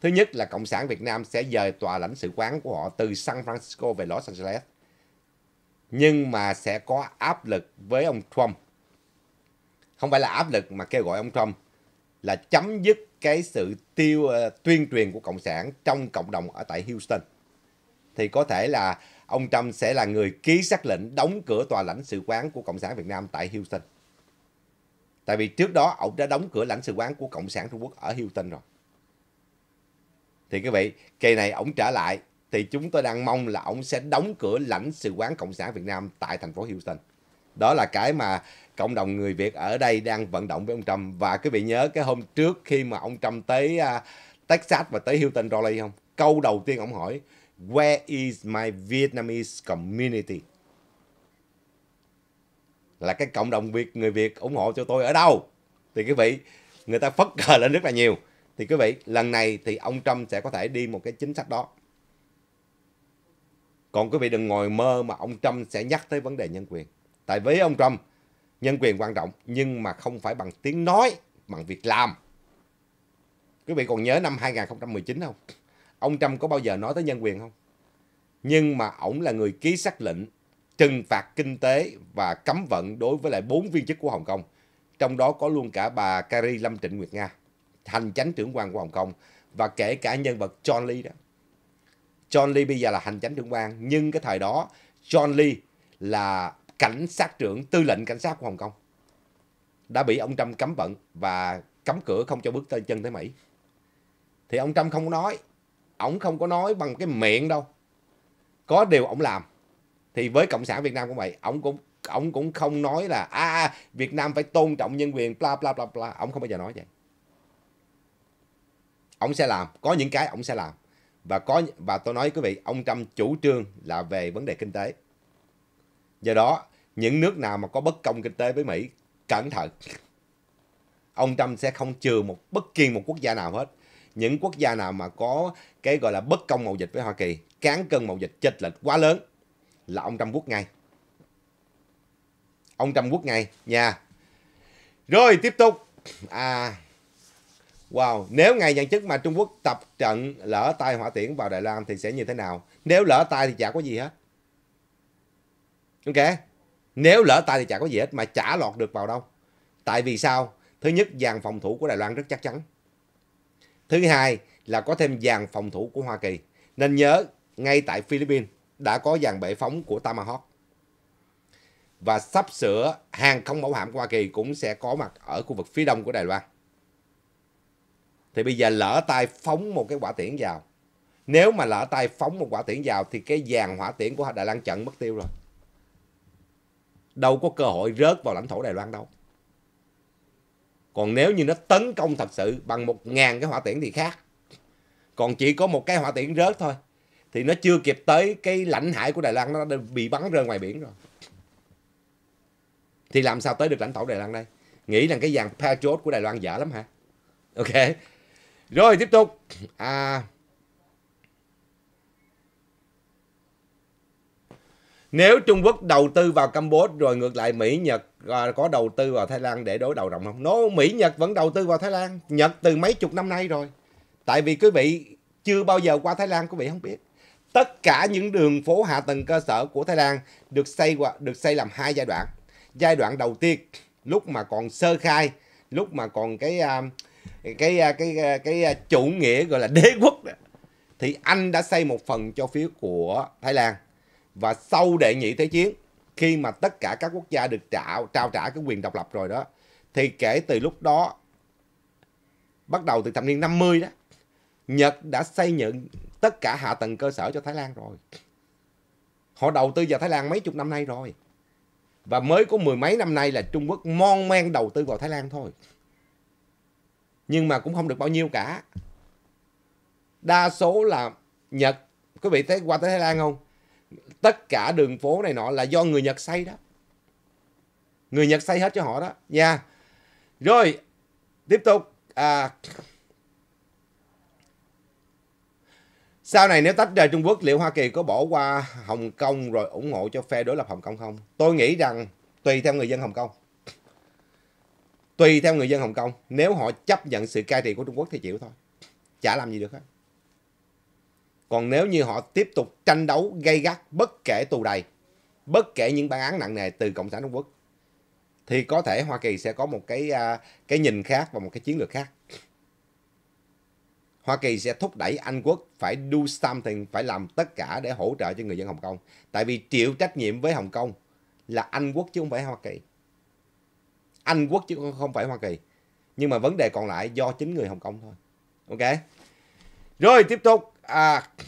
thứ nhất là cộng sản Việt Nam sẽ dời tòa lãnh sự quán của họ từ San Francisco về Los Angeles nhưng mà sẽ có áp lực với ông Trump không phải là áp lực mà kêu gọi ông Trump là chấm dứt cái sự tiêu ờ, tuyên truyền của cộng sản trong cộng đồng ở tại Houston thì có thể là ông Trump sẽ là người ký xác lệnh đóng cửa tòa lãnh sự quán của Cộng sản Việt Nam tại Houston. Tại vì trước đó ông đã đóng cửa lãnh sự quán của Cộng sản Trung Quốc ở Houston rồi. Thì quý vị, kỳ này ông trở lại thì chúng tôi đang mong là ông sẽ đóng cửa lãnh sự quán Cộng sản Việt Nam tại thành phố Houston. Đó là cái mà cộng đồng người Việt ở đây đang vận động với ông Trump. Và quý vị nhớ cái hôm trước khi mà ông Trump tới uh, Texas và tới Houston Raleigh không? Câu đầu tiên ông hỏi Where is my Vietnamese community? Là cái cộng đồng Việt, người Việt ủng hộ cho tôi ở đâu? Thì quý vị, người ta phất cờ lên rất là nhiều. Thì quý vị, lần này thì ông Trump sẽ có thể đi một cái chính sách đó. Còn quý vị đừng ngồi mơ mà ông Trump sẽ nhắc tới vấn đề nhân quyền. Tại với ông Trump, nhân quyền quan trọng nhưng mà không phải bằng tiếng nói, bằng việc làm. Quý vị còn nhớ năm 2019 không? ông Trump có bao giờ nói tới nhân quyền không? Nhưng mà ổng là người ký xác lệnh trừng phạt kinh tế và cấm vận đối với lại bốn viên chức của Hồng Kông. Trong đó có luôn cả bà Carrie Lâm Trịnh Nguyệt Nga, hành chánh trưởng quan của Hồng Kông và kể cả nhân vật John Lee đó. John Lee bây giờ là hành chánh trưởng quan nhưng cái thời đó John Lee là cảnh sát trưởng tư lệnh cảnh sát của Hồng Kông đã bị ông Trump cấm vận và cấm cửa không cho bước tới chân tới Mỹ. Thì ông Trump không nói ổng không có nói bằng cái miệng đâu có điều ổng làm thì với cộng sản việt nam cũng vậy ổng cũng ổng cũng không nói là a à, à, việt nam phải tôn trọng nhân quyền bla bla bla bla ổng không bao giờ nói vậy ổng sẽ làm có những cái ổng sẽ làm và có và tôi nói quý vị ông trump chủ trương là về vấn đề kinh tế do đó những nước nào mà có bất công kinh tế với mỹ cẩn thận ông trump sẽ không trừ một bất kỳ một quốc gia nào hết những quốc gia nào mà có cái gọi là bất công mậu dịch với Hoa Kỳ, cán cân mậu dịch chênh lệch quá lớn là ông Trăm Quốc ngay. Ông Trăm Quốc ngay nha. Rồi tiếp tục. À Wow, nếu ngày nhận chức mà Trung Quốc tập trận lỡ tay hỏa tiễn vào Đài Loan thì sẽ như thế nào? Nếu lỡ tay thì chả có gì hết. Ok? Nếu lỡ tay thì chả có gì hết mà chả lọt được vào đâu. Tại vì sao? Thứ nhất, dàn phòng thủ của Đài Loan rất chắc chắn. Thứ hai là có thêm dàn phòng thủ của Hoa Kỳ. Nên nhớ, ngay tại Philippines đã có dàn bệ phóng của Tomahawk. Và sắp sửa hàng không mẫu hạm của Hoa Kỳ cũng sẽ có mặt ở khu vực phía đông của Đài Loan. Thì bây giờ lỡ tay phóng một cái quả tiễn vào. Nếu mà lỡ tay phóng một quả tiễn vào thì cái dàn hỏa tiễn của Đài Loan trận mất tiêu rồi. Đâu có cơ hội rớt vào lãnh thổ Đài Loan đâu còn nếu như nó tấn công thật sự bằng một ngàn cái hỏa tiễn thì khác còn chỉ có một cái hỏa tiễn rớt thôi thì nó chưa kịp tới cái lãnh hải của Đài Loan nó đã bị bắn rơi ngoài biển rồi thì làm sao tới được lãnh thổ Đài Loan đây nghĩ rằng cái dàn Patriot của Đài Loan dở lắm hả ok rồi tiếp tục à, Nếu Trung Quốc đầu tư vào Campuchia rồi ngược lại Mỹ, Nhật à, có đầu tư vào Thái Lan để đối đầu rộng không? Nó Mỹ, Nhật vẫn đầu tư vào Thái Lan. Nhật từ mấy chục năm nay rồi. Tại vì quý vị chưa bao giờ qua Thái Lan quý vị không biết. Tất cả những đường phố hạ tầng cơ sở của Thái Lan được xây qua được xây làm hai giai đoạn. Giai đoạn đầu tiên lúc mà còn sơ khai, lúc mà còn cái à, cái à, cái cái, cái chủ nghĩa gọi là đế quốc thì Anh đã xây một phần cho phía của Thái Lan và sau đệ nhị thế chiến khi mà tất cả các quốc gia được trao trao trả cái quyền độc lập rồi đó thì kể từ lúc đó bắt đầu từ thập niên 50 đó Nhật đã xây dựng tất cả hạ tầng cơ sở cho Thái Lan rồi họ đầu tư vào Thái Lan mấy chục năm nay rồi và mới có mười mấy năm nay là Trung Quốc mon men đầu tư vào Thái Lan thôi nhưng mà cũng không được bao nhiêu cả đa số là Nhật quý vị thấy qua tới Thái Lan không tất cả đường phố này nọ là do người Nhật xây đó. Người Nhật xây hết cho họ đó nha. Yeah. Rồi, tiếp tục à Sau này nếu tách rời Trung Quốc, liệu Hoa Kỳ có bỏ qua Hồng Kông rồi ủng hộ cho phe đối lập Hồng Kông không? Tôi nghĩ rằng tùy theo người dân Hồng Kông. Tùy theo người dân Hồng Kông, nếu họ chấp nhận sự cai trị của Trung Quốc thì chịu thôi. Chả làm gì được hết. Còn nếu như họ tiếp tục tranh đấu gây gắt bất kể tù đầy, bất kể những bản án nặng nề từ Cộng sản Trung Quốc, thì có thể Hoa Kỳ sẽ có một cái à, cái nhìn khác và một cái chiến lược khác. Hoa Kỳ sẽ thúc đẩy Anh quốc phải do something, phải làm tất cả để hỗ trợ cho người dân Hồng Kông. Tại vì chịu trách nhiệm với Hồng Kông là Anh quốc chứ không phải Hoa Kỳ. Anh quốc chứ không phải Hoa Kỳ. Nhưng mà vấn đề còn lại do chính người Hồng Kông thôi. Ok. Rồi tiếp tục ác à.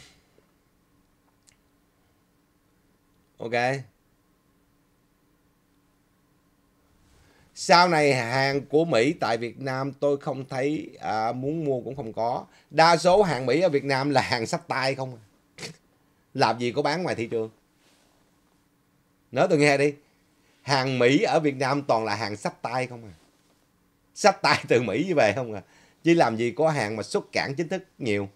ok sau này hàng của Mỹ tại Việt Nam tôi không thấy à, muốn mua cũng không có đa số hàng Mỹ ở Việt Nam là hàng sách tay không à. làm gì có bán ngoài thị trường nói tôi nghe đi hàng Mỹ ở Việt Nam toàn là hàng sách tay không à sách tay từ Mỹ về không à chứ làm gì có hàng mà xuất cảng chính thức nhiều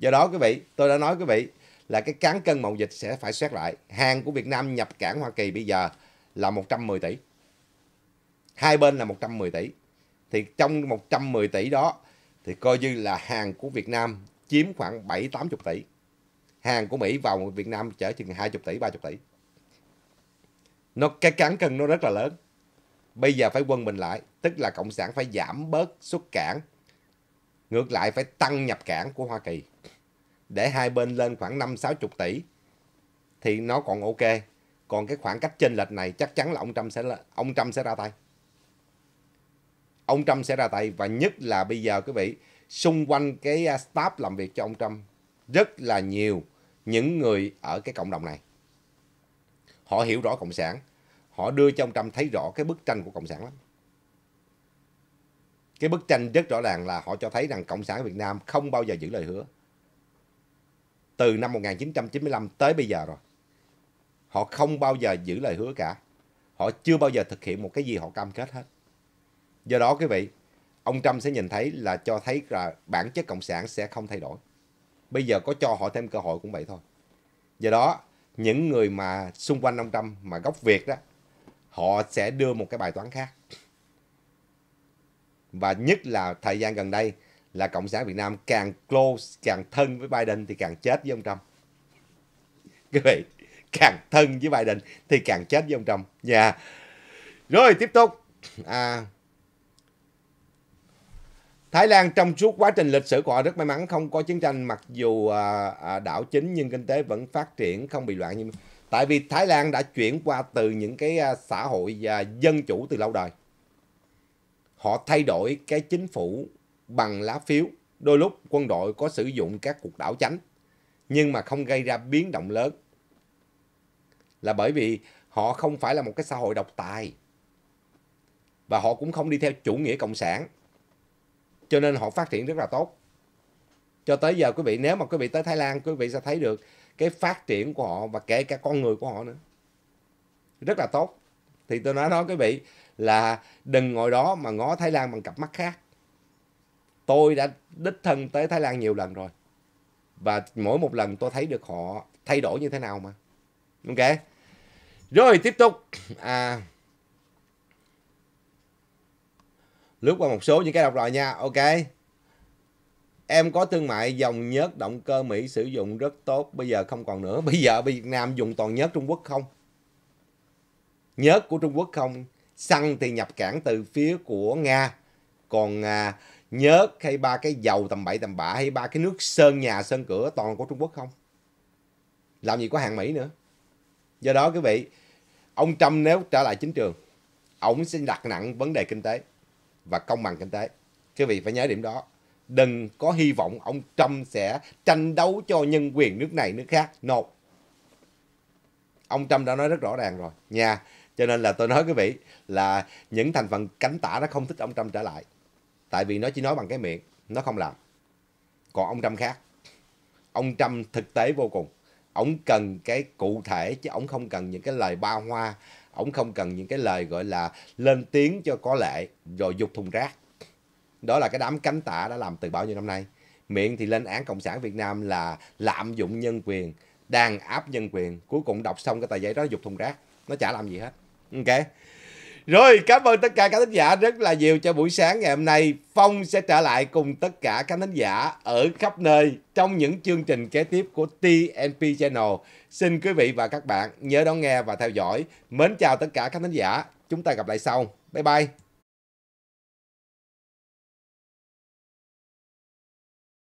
do đó quý vị tôi đã nói quý vị là cái cán cân mậu dịch sẽ phải xét lại hàng của Việt Nam nhập cảng Hoa Kỳ bây giờ là 110 tỷ hai bên là 110 tỷ thì trong 110 tỷ đó thì coi như là hàng của Việt Nam chiếm khoảng 7 80 tỷ. Hàng của Mỹ vào Việt Nam chở chừng 20 tỷ 30 tỷ. Nó cái cán cân nó rất là lớn. Bây giờ phải quân mình lại, tức là cộng sản phải giảm bớt xuất cảng Ngược lại phải tăng nhập cản của Hoa Kỳ để hai bên lên khoảng 5-60 tỷ thì nó còn ok. Còn cái khoảng cách chênh lệch này chắc chắn là ông Trump sẽ là, ông Trump sẽ ra tay. Ông Trump sẽ ra tay và nhất là bây giờ quý vị xung quanh cái à, staff làm việc cho ông Trump rất là nhiều những người ở cái cộng đồng này. Họ hiểu rõ cộng sản, họ đưa cho ông Trump thấy rõ cái bức tranh của cộng sản lắm cái bức tranh rất rõ ràng là họ cho thấy rằng cộng sản việt nam không bao giờ giữ lời hứa từ năm 1995 tới bây giờ rồi họ không bao giờ giữ lời hứa cả họ chưa bao giờ thực hiện một cái gì họ cam kết hết do đó quý vị ông trump sẽ nhìn thấy là cho thấy là bản chất cộng sản sẽ không thay đổi bây giờ có cho họ thêm cơ hội cũng vậy thôi do đó những người mà xung quanh ông trump mà gốc việt đó họ sẽ đưa một cái bài toán khác và nhất là thời gian gần đây là cộng sản Việt Nam càng close càng thân với Biden thì càng chết với ông Trump các vị càng thân với Biden thì càng chết với ông Trump nha dạ. yeah. rồi tiếp tục à, Thái Lan trong suốt quá trình lịch sử của họ rất may mắn không có chiến tranh mặc dù à, à, đảo chính nhưng kinh tế vẫn phát triển không bị loạn như tại vì Thái Lan đã chuyển qua từ những cái à, xã hội à, dân chủ từ lâu đời họ thay đổi cái chính phủ bằng lá phiếu. Đôi lúc quân đội có sử dụng các cuộc đảo chánh, nhưng mà không gây ra biến động lớn. Là bởi vì họ không phải là một cái xã hội độc tài. Và họ cũng không đi theo chủ nghĩa cộng sản. Cho nên họ phát triển rất là tốt. Cho tới giờ quý vị, nếu mà quý vị tới Thái Lan, quý vị sẽ thấy được cái phát triển của họ và kể cả con người của họ nữa. Rất là tốt thì tôi nói đó quý vị là đừng ngồi đó mà ngó Thái Lan bằng cặp mắt khác tôi đã đích thân tới Thái Lan nhiều lần rồi và mỗi một lần tôi thấy được họ thay đổi như thế nào mà ok rồi tiếp tục à lướt qua một số những cái đọc rồi nha ok em có thương mại dòng nhớt động cơ Mỹ sử dụng rất tốt bây giờ không còn nữa bây giờ Việt Nam dùng toàn nhớt Trung Quốc không nhớt của Trung Quốc không? Xăng thì nhập cảng từ phía của Nga. Còn à, nhớt hay ba cái dầu tầm bậy tầm bạ hay ba cái nước sơn nhà sơn cửa toàn của Trung Quốc không? Làm gì có hàng Mỹ nữa. Do đó quý vị, ông Trump nếu trở lại chính trường, ông sẽ đặt nặng vấn đề kinh tế và công bằng kinh tế. Quý vị phải nhớ điểm đó. Đừng có hy vọng ông Trump sẽ tranh đấu cho nhân quyền nước này nước khác. No. Ông Trump đã nói rất rõ ràng rồi. Nhà cho nên là tôi nói quý vị là những thành phần cánh tả nó không thích ông Trump trở lại tại vì nó chỉ nói bằng cái miệng nó không làm còn ông Trump khác ông Trump thực tế vô cùng ông cần cái cụ thể chứ ông không cần những cái lời ba hoa ông không cần những cái lời gọi là lên tiếng cho có lệ rồi dục thùng rác đó là cái đám cánh tả đã làm từ bao nhiêu năm nay miệng thì lên án cộng sản việt nam là lạm dụng nhân quyền đàn áp nhân quyền cuối cùng đọc xong cái tờ giấy đó dục thùng rác nó chả làm gì hết ok rồi cảm ơn tất cả các thính giả rất là nhiều cho buổi sáng ngày hôm nay phong sẽ trở lại cùng tất cả các thính giả ở khắp nơi trong những chương trình kế tiếp của tnp channel xin quý vị và các bạn nhớ đón nghe và theo dõi mến chào tất cả các thính giả chúng ta gặp lại sau bye bye